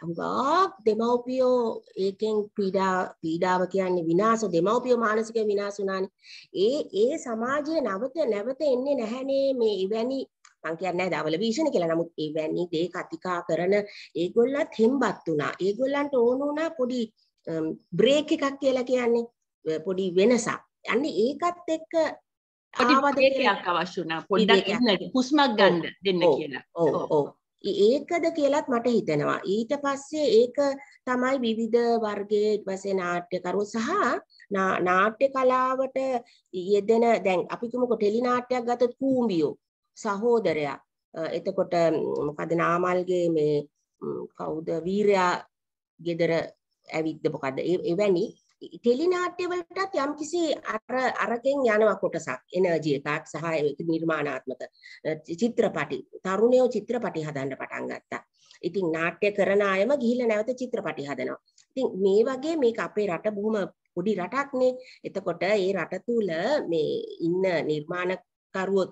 Speaker 2: හුඟක් දෙමව්පියෝ ඒකෙන් පීඩා පීඩාව කියන්නේ විනාශ දෙමව්පියෝ මානසික විනාශ වුණානේ ඒ ඒ සමාජයේ නැවත නැවත එන්නේ නැහැනේ මේ ඉවැනි මං කියන්නේ දවල භීෂණ කියලා. නමුත් එවැනි දේ කතිකා කරන ඒගොල්ලත් හෙම්බත් වුණා. ඒගොල්ලන්ට ඕන වුණා පොඩි බ්‍රේක් එකක් කියලා කියන්නේ පොඩි වෙනසක්. අන්නේ ඒකත් එක්ක ආවද
Speaker 1: ඒකයක් අවශ්‍ය වුණා පොඩ්ඩක් ඉන්න හුස්මක් ගන්න දෙන්න කියලා.
Speaker 2: ඔව් ඔව්. ඒකද කියලත් මට හිතෙනවා. ඊට පස්සේ ඒක තමයි විවිධ වර්ගයේ වශයෙන් නාට්‍යකරු සහ නාට්‍ය කලාවට යෙදෙන දැන් අපි තුමුකෝ ටෙලි නාට්‍යයක් ගත්තොත් කූඹියෝ සහෝදරයා. එතකොට මොකද නාමල්ගේ මේ කවුද වීරයා ගෙදර ඇවිද්ද මොකද? එවැනි ටෙලි නාට්‍යවලටත් යම්කිසි අර අරකෙන් යනවා කොටසක් එනර්ජි එකක් සහ ඒක නිර්මාණාත්මක චිත්‍රපටි තරුණයෝ චිත්‍රපටි හදන්න පටන් ගත්තා. ඉතින් නාට්‍ය කරන අයම ගිහිල්ලා නැවත චිත්‍රපටි හදනවා. ඉතින් මේ වගේ මේක අපේ රට බොහොම පොඩි රටක්නේ. එතකොට ඒ රට තුල මේ ඉන්න නිර්මාණ කරුවොත්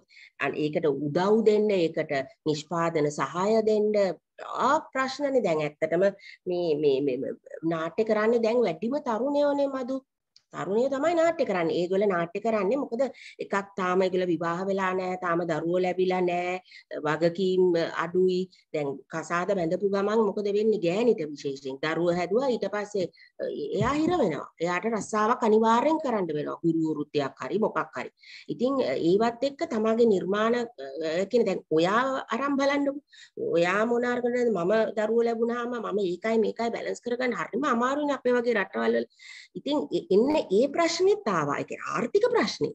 Speaker 2: ඒකට උදව් දෙන්න ඒකට නිෂ්පාදන සහාය දෙන්න ගොඩා ප්‍රශ්නනේ දැන් ඇත්තටම මේ මේ මේ නාට්‍ය කරන්නේ දැන් වැඩිම තරුණයෝනේ මදු තරුණයෝ තමයි නාට්‍ය කරන්නේ. ඒගොල්ල නාට්‍ය කරන්නේ මොකද එකක් තාම ඒගොල්ල විවාහ වෙලා නැහැ, තාම දරුවෝ ලැබිලා නැහැ, වගකීම් අඩුයි. දැන් කසාද බැඳපු ගමන් මොකද වෙන්නේ ගෑණිට විශේෂයෙන්. දරුවෝ හැදුවා ඊට පස්සේ එයා හිර වෙනවා. එයාට රස්සාවක් අනිවාර්යෙන් කරන්න වෙනවා. ගුරු වෘත්තියක් හරි මොකක් හරි. ඉතින් ඒවත් එක්ක තමගේ නිර්මාණ කියන දැන් ඔයා අරන් බලන්නකෝ. ඔයා මොනාර කරනද මම දරුවෝ ලැබුණාම මම ඒකයි මේකයි බැලන්ස් කරගන්න හරිම අමාරුනේ අපේ වගේ රටවල් වල. ඉතින් එන්න හැබැයි ඒ ප්‍රශ්නෙත් ආවා. ඒක ආර්ථික ප්‍රශ්නේ.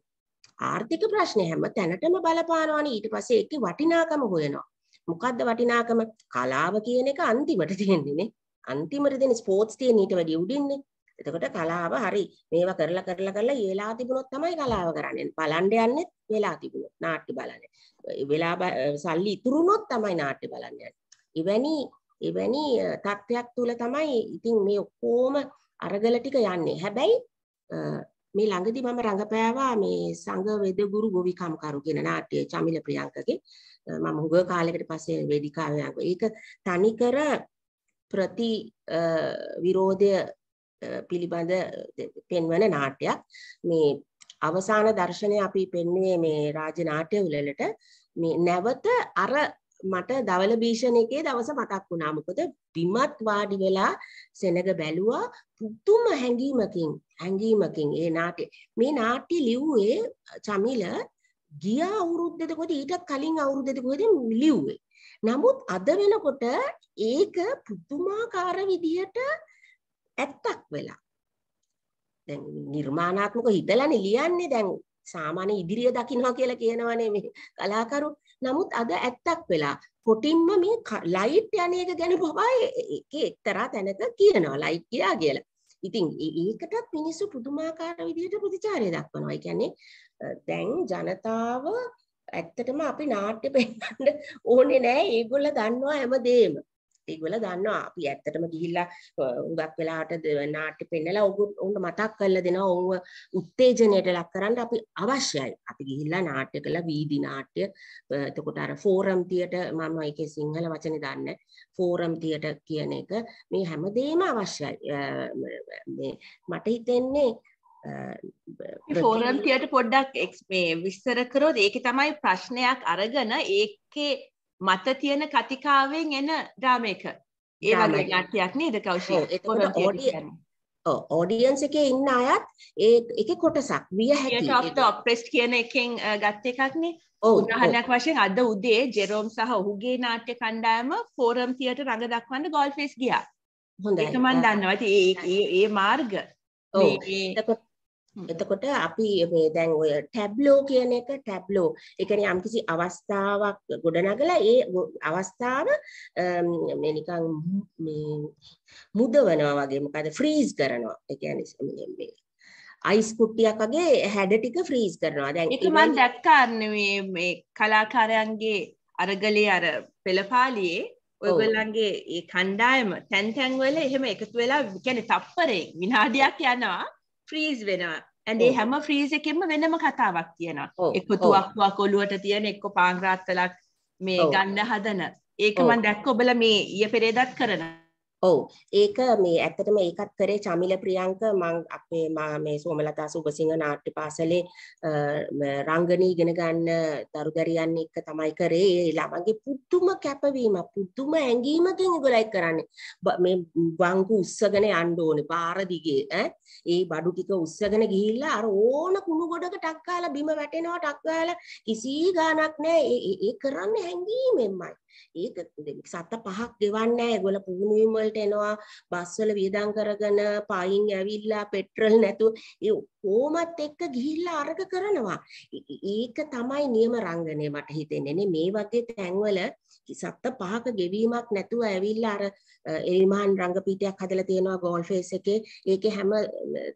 Speaker 2: ආර්ථික ප්‍රශ්නේ හැම තැනටම බලපානවනේ. ඊට පස්සේ ඒකේ වටිනාකම හොයනවා. මොකද්ද වටිනාකම? කලාව කියන එක අන්තිමට තියෙන්නේ නේ. අන්තිමට දෙන ස්පෝර්ට්ස් තියෙන ඊට වැඩිය උඩින්නේ. එතකොට කලාව හරි මේවා කරලා කරලා කරලා වෙලා තිබුණොත් තමයි කලාව කරන්නේ. බලන්න යන්නේ වෙලා තිබුණොත් නාට්‍ය බලන්නේ. වෙලා සල්ලි ඉතුරුනොත් තමයි නාට්‍ය බලන්න යන්නේ. එවැනි එවැනි තත්ත්වයක් තුල තමයි ඉතින් මේ ඔක්කොම අරගල ටික යන්නේ. හැබැයි මේ ළඟදි මම රඟපෑවා මේ සංඝ වෙදගුරු ගොවිකම්කරු කියන නාට්‍ය චමිල ප්‍රියංකගේ මම හුඟ කාලයකට පස්සේ වේදිකාවේ ආවා. ඒක තනිකර ප්‍රති විරෝධය පිළිබඳ පෙන්වන නාට්‍යයක්. මේ අවසාන දර්ශනය අපි පෙන්වුවේ මේ රාජ නාට්‍ය උළෙලට මේ නැවත අර මට දවල භීෂණ එකේ දවස මතක් වුණා. මොකද බිමත් වාඩි වෙලා සෙනඟ බැලුවා පුදුම හැඟීමකින් හැඟීමකින් ඒ නාට්‍ය. මේ නාට්‍ය ලිව්වේ චමිල ගිය අවුරුද්දේ කොහෙද ඊටත් කලින් අවුරුද්දේ කොහෙද ලිව්වේ. නමුත් අද වෙනකොට ඒක පුදුමාකාර විදිහට ඇත්තක් වෙලා. දැන් නිර්මාණාත්මකව හිතලානේ ලියන්නේ දැන් සාමාන්‍ය ඉදිරිය දකින්නවා කියලා කියනවනේ මේ කලාකරු. නමුත් අද ඇත්තක් වෙලා කොටින්ම මේ ලයිට් යන එක ගැන පවා ඒක එක්තරා තැනක කියනවා ලයිට් ගියා කියලා. ඉතින් ඒකටත් මිනිස්සු පුදුමාකාර විදිහට ප්‍රතිචාරය දක්වනවා. ඒ කියන්නේ දැන් ජනතාව ඇත්තටම අපි නාට්‍ය පෙන්වන්න ඕනේ නෑ. ඒගොල්ලෝ දන්නවා හැමදේම. ඒගොල්ල දන්නවා අපි ඇත්තටම ගිහිල්ලා හුඟක් වෙලාවට නාට්‍ය පෙන්නලා ඔවුන් මතක් කරලා දෙනවා ඔවුන් උත්තේජනයට ලක් කරන්න අපි අවශ්‍යයි. අපි ගිහිල්ලා නාට්‍ය කළා වීදි නාට්‍ය. එතකොට අර ෆෝරම් තියට මම ඒකේ සිංහල වචනේ දන්නේ ෆෝරම් තියට කියන එක මේ හැමදේම අවශ්‍යයි. මේ මට
Speaker 1: හිතෙන්නේ ෆෝරම් තියට පොඩ්ඩක් එක්ස් මේ විස්තර කරොත් ඒකේ තමයි ප්‍රශ්නයක් අරගෙන ඒකේ මත තියෙන කතිකාවෙන් එන ඩ්‍රාම එක. ඒ වගේ නාට්‍යයක් නේද කෞෂික? ඒකට ඔඩියන්ස්
Speaker 2: ඕඩියන්ස් එකේ ඉන්න අයත් ඒ එකේ කොටසක්
Speaker 1: විය හැකි. ඒක ඔප්‍රෙස්ට් කියන එකෙන් ගත් එකක්නේ. උදාහරණයක් වශයෙන් අද උදේ ජෙරෝම් සහ ඔහුගේ නාට්‍ය කණ්ඩායම ෆෝරම් තියට රඟ දක්වන්න ගෝල්ෆේස් ගියා.
Speaker 2: හොඳයි. ඒක මම දන්නවා.
Speaker 1: ඉතින් ඒ ඒ මාර්ග.
Speaker 2: ඔව්. එතකොට
Speaker 1: අපි මේ දැන් ඔය ටැබ්ලෝ
Speaker 2: කියන එක ටැබ්ලෝ ඒ කියන්නේ යම්කිසි අවස්ථාවක් ගොඩනගලා ඒ අවස්ථාව මේ නිකන් මේ මුදවනවා වගේ මොකද ෆ්‍රීස් කරනවා ඒ කියන්නේ මේ අයිස් කුට්ටියක් වගේ හැඩ ටික ෆ්‍රීස් කරනවා දැන් ඒක මම
Speaker 1: දැක්කා මේ මේ කලාකාරයන්ගේ අරගලේ අර පෙළපාලියේ ඔයගොල්ලන්ගේ ඒ කණ්ඩායම තැන් තැන් වල එහෙම එකතු වෙලා කියන්නේ තප්පරේ විනාඩියක් යනවා ෆ්‍රීස් වෙනවා ඇඳේ හැම ෆ්‍රීස් එකෙන්ම වෙනම කතාවක් තියෙනවා එක්ක තුවක්කුවක් ඔලුවට තියෙන එක්ක පාංග්‍රාත්තලක් මේ ගන්න හදන ඒක මම දැක්ක ඔබලා මේ ඊයේ පෙරේදත් කරනවා
Speaker 2: ඔව් ඒක මේ ඇත්තටම ඒකත් කරේ චමිල ප්‍රියංක මං අපේ මේ සෝමලතා සුබසිංහ නාට්‍ය පාසලේ රංගනී ඉගෙන ගන්න දරුදරියන් එක්ක තමයි කරේ ඒ ළමගේ පුදුම කැපවීම පුදුම ඇඟීමකින් ඒගොල්ලයි කරන්නේ මේ වංගු උස්සගෙන යන්න ඕනේ පාර දිගේ ඈ ඒ බඩු ටික උස්සගෙන ගිහිල්ලා අර ඕන කුණු ගොඩක ටක් ගාලා බිම වැටෙනවා ටක් ගාලා කිසි ගාණක් නැහැ ඒ කරන්නේ හැංගීමෙන්මයි ඒක සත පහක් ගෙවන්නේ නැහැ. ඒගොල්ල පුහුණු වීම වලට එනවා. බස් වල වියදම් කරගෙන පයින් ඇවිල්ලා පෙට්‍රල් නැතුව ඒ කොමත් එක්ක ගිහිල්ලා අරග කරනවා. ඒක තමයි නියම රංගනය මට හිතෙන්නේ. මේ වගේ තැන්වල සත්ත පහක ගෙවීමක් නැතුව ඇවිල්ලා අර එලිමහන් රංගපීටයක් හදලා තියෙනවා ගෝල් ෆේස් එකේ. ඒකේ හැම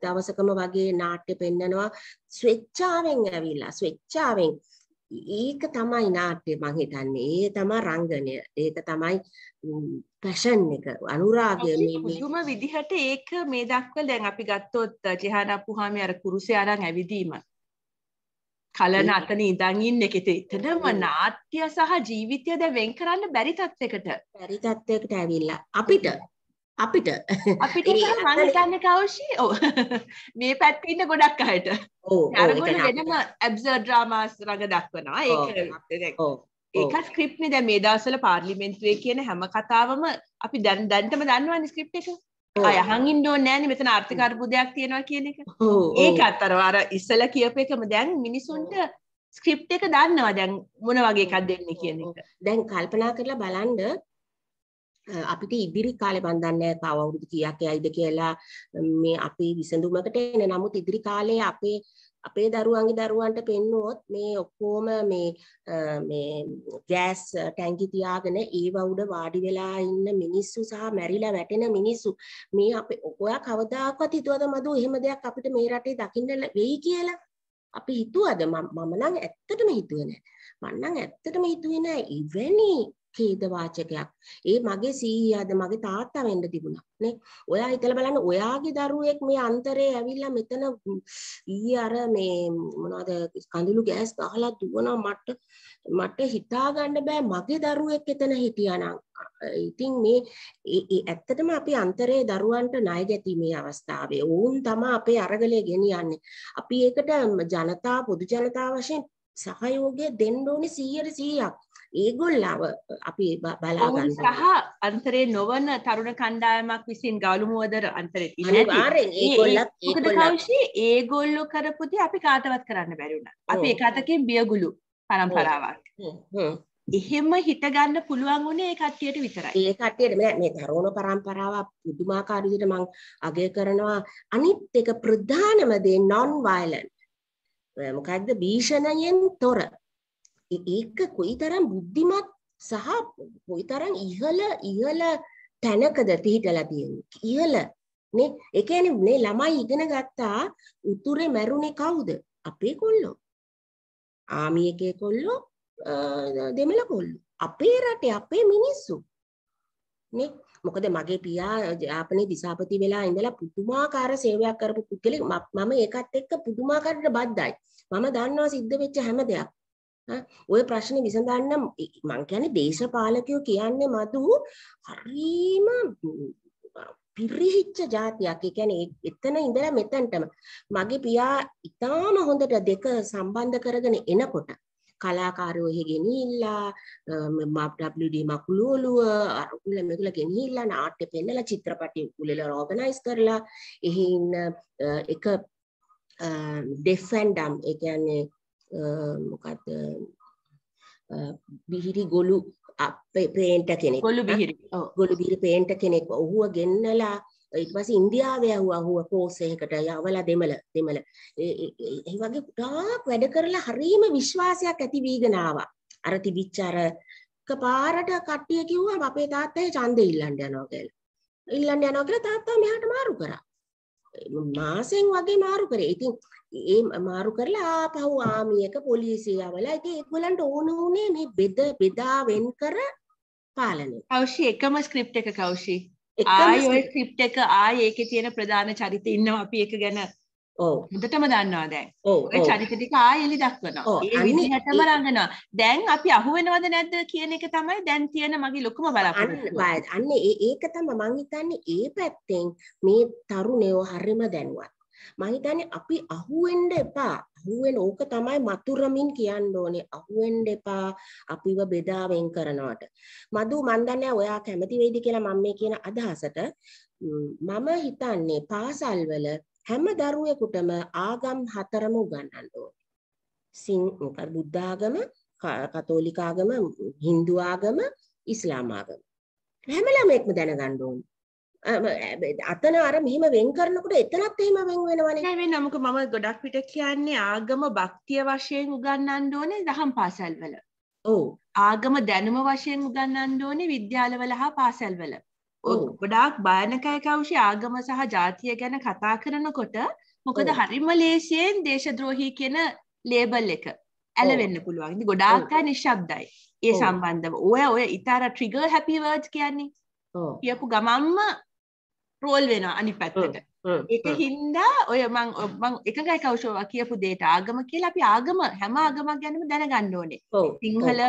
Speaker 2: දවසකම වගේ නාට්‍ය පෙන්නනවා. ස්වේච්ඡාවෙන් ඇවිල්ලා ස්වේච්ඡාවෙන් ඒක තමයි නාට්‍ය මං හිතන්නේ. ඒ තමයි රංගනය. ඒක තමයි පැෂන් එක අනුරාගය මේ පුදුම
Speaker 1: විදිහට ඒක මේ දක්වල දැන් අපි ගත්තොත් ජෙහානා පුහාමේ අර කුරුසයාරන් ඇවිදීම. කලන අතන ඉඳන් ඉන්න එකේ එතනම නාට්‍ය සහ ජීවිතය දැන් වෙන් කරන්න බැරි තත්යකට. බැරි තත්යකට ඇවිල්ලා අපිට අපිට අපිට රඟ ගන්න කවශ්‍ය ඕ මේ පැත්තින්න ගොඩක් අයට වෙනම ඇබ්සර් ඩ්‍රාමාස් රඟ දක්වනවා ඒ ඒකත් ස්ක්‍රිප්න දැ මේ දවසල පාර්ලිමෙන්න්තුවේ කියන හැම කතාවම අපි දැන් දැන්ටම දන්නවා ස්ක්‍රප් එක අයහංින් ඩෝ නෑන මෙතන ආර්ථිකර්බුදයක් තියෙනවා කියන එක ඒ අත්තරවාර ඉස්සල කියප එකම දැන් මිනිසුන්ට ස්ක්‍රිප් එක දන්නවා දැන් මොන වගේ එකක් දෙන්න කියන එක දැන් කල්පනා කරලා බලන්ඩ
Speaker 2: අපිට ඉදිරි කාලේ මන් දන්නේ තව අවුරුදු කීයක් යයිද කියලා මේ අපේ විසඳුමකට එන නමුත් ඉදිරි කාලේ අපේ අපේ දරුවන්ගේ දරුවන්ට පෙන්නුවොත් මේ ඔක්කොම මේ මේ ගෑස් ටැංකි තියාගෙන ඒව උඩ වාඩි වෙලා ඉන්න මිනිස්සු සහ මැරිලා වැටෙන මිනිස්සු මේ අපි ඔයා කවදාකවත් හිතුවද මදු එහෙම දෙයක් අපිට මේ රටේ දකින්න වෙයි කියලා අපි හිතුවද මම නම් ඇත්තටම හිතුවේ නෑ මම නම් ඇත්තටම හිතුවේ නෑ ඉවෙනි ඛේදවාචකයක්. ඒ මගේ සීයාද මගේ තාත්තා වෙන්න තිබුණා නේ. ඔයා හිතලා බලන්න ඔයාගේ දරුවෙක් මේ අන්තරේ ඇවිල්ලා මෙතන ඊයේ අර මේ මොනවද කඳුළු ගෑස් ගහලා දුවනවා මට මට හිතා ගන්න බෑ මගේ දරුවෙක් එතන හිටියානම්. ඉතින් මේ ඇත්තටම අපි අන්තරේ දරුවන්ට ණය ගැතීමේ අවස්ථාවේ ඕන් තමයි අපේ අරගලය ගෙනියන්නේ. අපි ඒකට ජනතා පොදු ජනතා වශයෙන් සහයෝගය දෙන්න ඕනේ 100%ක්. ඒගොල්ලව අපි බලා ගන්න සහ
Speaker 1: අන්තරේ නොවන තරුණ කණ්ඩායමක් විසින් ගාලු මුවදර අන්තරේ අනිවාර්යෙන් ඒගොල්ලත් ඒගොල්ලෝ ඒගොල්ලෝ කරපුදී අපි කාටවත් කරන්න බැරි වුණා. අපි එකතකින් බියගුළු පරම්පරාවක්. එහෙම හිටගන්න පුළුවන් වුණේ ඒ කට්ටියට විතරයි. ඒ
Speaker 2: කට්ටියට මේ මේ තරුණ පරම්පරාව පුදුමාකාර විදිහට මම අගය කරනවා. අනිත් එක ප්‍රධානම දේ non violent. මොකක්ද භීෂණයෙන් තොර ඒක කොයිතරම් බුද්ධිමත් සහ කොයිතරම් ඉහළ ඉහළ තැනකද පිහිටලා තියෙන්නේ. ඉහළ නේ ඒ කියන්නේ මේ ළමයි ඉගෙන ගත්තා උතුරේ මැරුණේ කවුද? අපේ කොල්ලෝ. ආමි එකේ කොල්ලෝ දෙමළ කොල්ලෝ. අපේ රටේ අපේ මිනිස්සු. නේ මොකද මගේ පියා යාපනයේ දිසාපති වෙලා ඉඳලා පුදුමාකාර සේවයක් කරපු පුද්ගලෙක් මම ඒකත් එක්ක පුදුමාකාරට බද්ධයි. මම දන්නවා සිද්ධ වෙච්ච හැම දෙයක්. ඔය ප්‍රශ්න විසඳන්න මං කියන්නේ දේශපාලකයෝ කියන්නේ මදු හරීම පිරිහිච්ච જાතියක්. ඒ කියන්නේ එතන ඉඳලා මෙතනටම මගේ පියා ඊටාම හොඳට දෙක සම්බන්ධ කරගෙන එනකොට කලාකාරයෝ එහෙ ගෙනිහිල්ලා WD මකුළු ඔලුව අරකුල මෙකුල ගෙනිහිල්ලා නාට්‍ය පෙන්නලා චිත්‍රපටි උකුලලා ඕගනයිස් කරලා එහෙ ඉන්න එක ඩෙෆ් ඇන්ඩ් ඩම් ඒ කියන්නේ මොකක්ද බිහිරි ගොලු පේන්ට කෙනෙක් ගොලු බිහිරි ගොලු බිහිරි පේන්ට කෙනෙක් ඔහුව ගෙන්නලා ඊට පස්සේ ඉන්දියාවේ ඇහුව අහුව කෝස් එකකට යවලා දෙමළ දෙමළ ඒ වගේ ගොඩාක් වැඩ කරලා හරීම විශ්වාසයක් ඇති වීගෙන ආවා අර තිබිච්ච අර එකපාරට කට්ටිය කිව්වා අපේ තාත්තා ඡන්දෙ ඉල්ලන්න යනවා කියලා ඉල්ලන්න යනවා කියලා තාත්තා මෙයාට මාරු කරා මාසෙන් වගේ මාරු කරේ. ඉතින් ඒ මාරු කරලා ආපහු ආමියක පොලිසිය යවලා ඉතින් ඒගොල්ලන්ට ඕන උනේ මේ බෙද බෙදා වෙන් කර පාලනය. කෞෂි එකම
Speaker 1: ස්ක්‍රිප්ට් එක කෞෂි. ආයි ඔය ස්ක්‍රිප්ට් එක ආයි ඒකේ තියෙන ප්‍රධාන චරිත ඉන්නවා අපි ඒක ගැන හොඳටම දන්නවා දැන්. ඔය චරිත ටික ආයෙලි දක්වනවා. ඒ විදිහටම රඟනවා. දැන් අපි අහුවෙනවද නැද්ද කියන එක තමයි දැන් තියෙන මගේ ලොකුම බලාපොරොත්තුව.
Speaker 2: අන්න ඒක තමයි මං හිතන්නේ ඒ පැත්තෙන් මේ තරුණයෝ හරිම දැනුවත්. මං හිතන්නේ අපි අහුවෙන්න එපා. අහුවෙන ඕක තමයි මතුරමින් කියන්න ඕනේ. අහුවෙන්න එපා අපිව බෙදා වෙන් කරනවට. මදු මන් දන්නේ ඔයා කැමති වෙයිද කියලා මම මේ කියන අදහසට මම හිතන්නේ පාසල්වල හැම දරුවෙකුටම ආගම් හතරම උගන්වන්න ඕනේ. සිං මොකද බුද්ධ ආගම, කතෝලික ආගම, Hindu ආගම, ඉස්ලාම් ආගම. හැම ළමයෙක්ම
Speaker 1: දැනගන්න ඕනේ. අතන අර මෙහෙම වෙන් කරනකොට එතනත් එහෙම වෙන් වෙනවනේ. නෑ වෙන්නේ නමුක මම ගොඩක් විට කියන්නේ ආගම භක්තිය වශයෙන් උගන්වන්න ඕනේ දහම් පාසල්වල. ඔව්. ආගම දැනුම වශයෙන් උගන්වන්න ඕනේ විද්‍යාලවල හා පාසල්වල. ගොඩාක් භයනකයි කවුෂි ආගම සහ ජාතිය ගැන කතා කරනකොට මොකද හරිම ලේසියෙන් දේශද්‍රෝහී කියන ලේබල් එක ඇලවෙන්න පුළුවන් ගොඩාක්කා නිශ්ශබ්දයි ඒ සම්බන්ධව ඔය ඔය ඉතාර ට්‍රිගර් හැපිවර්ඩ් කියන්නේ කියපු ගමම්ම රෝල් වෙන අනි පැත්තට එක හින්දා ඔය මං ඔබං එකඟයි කවෂෝවා කියපු දේට ආගම කියලා අපි ආගම හැම ආගමක් ගැනම දැනගන්න ඕනේ සිංහල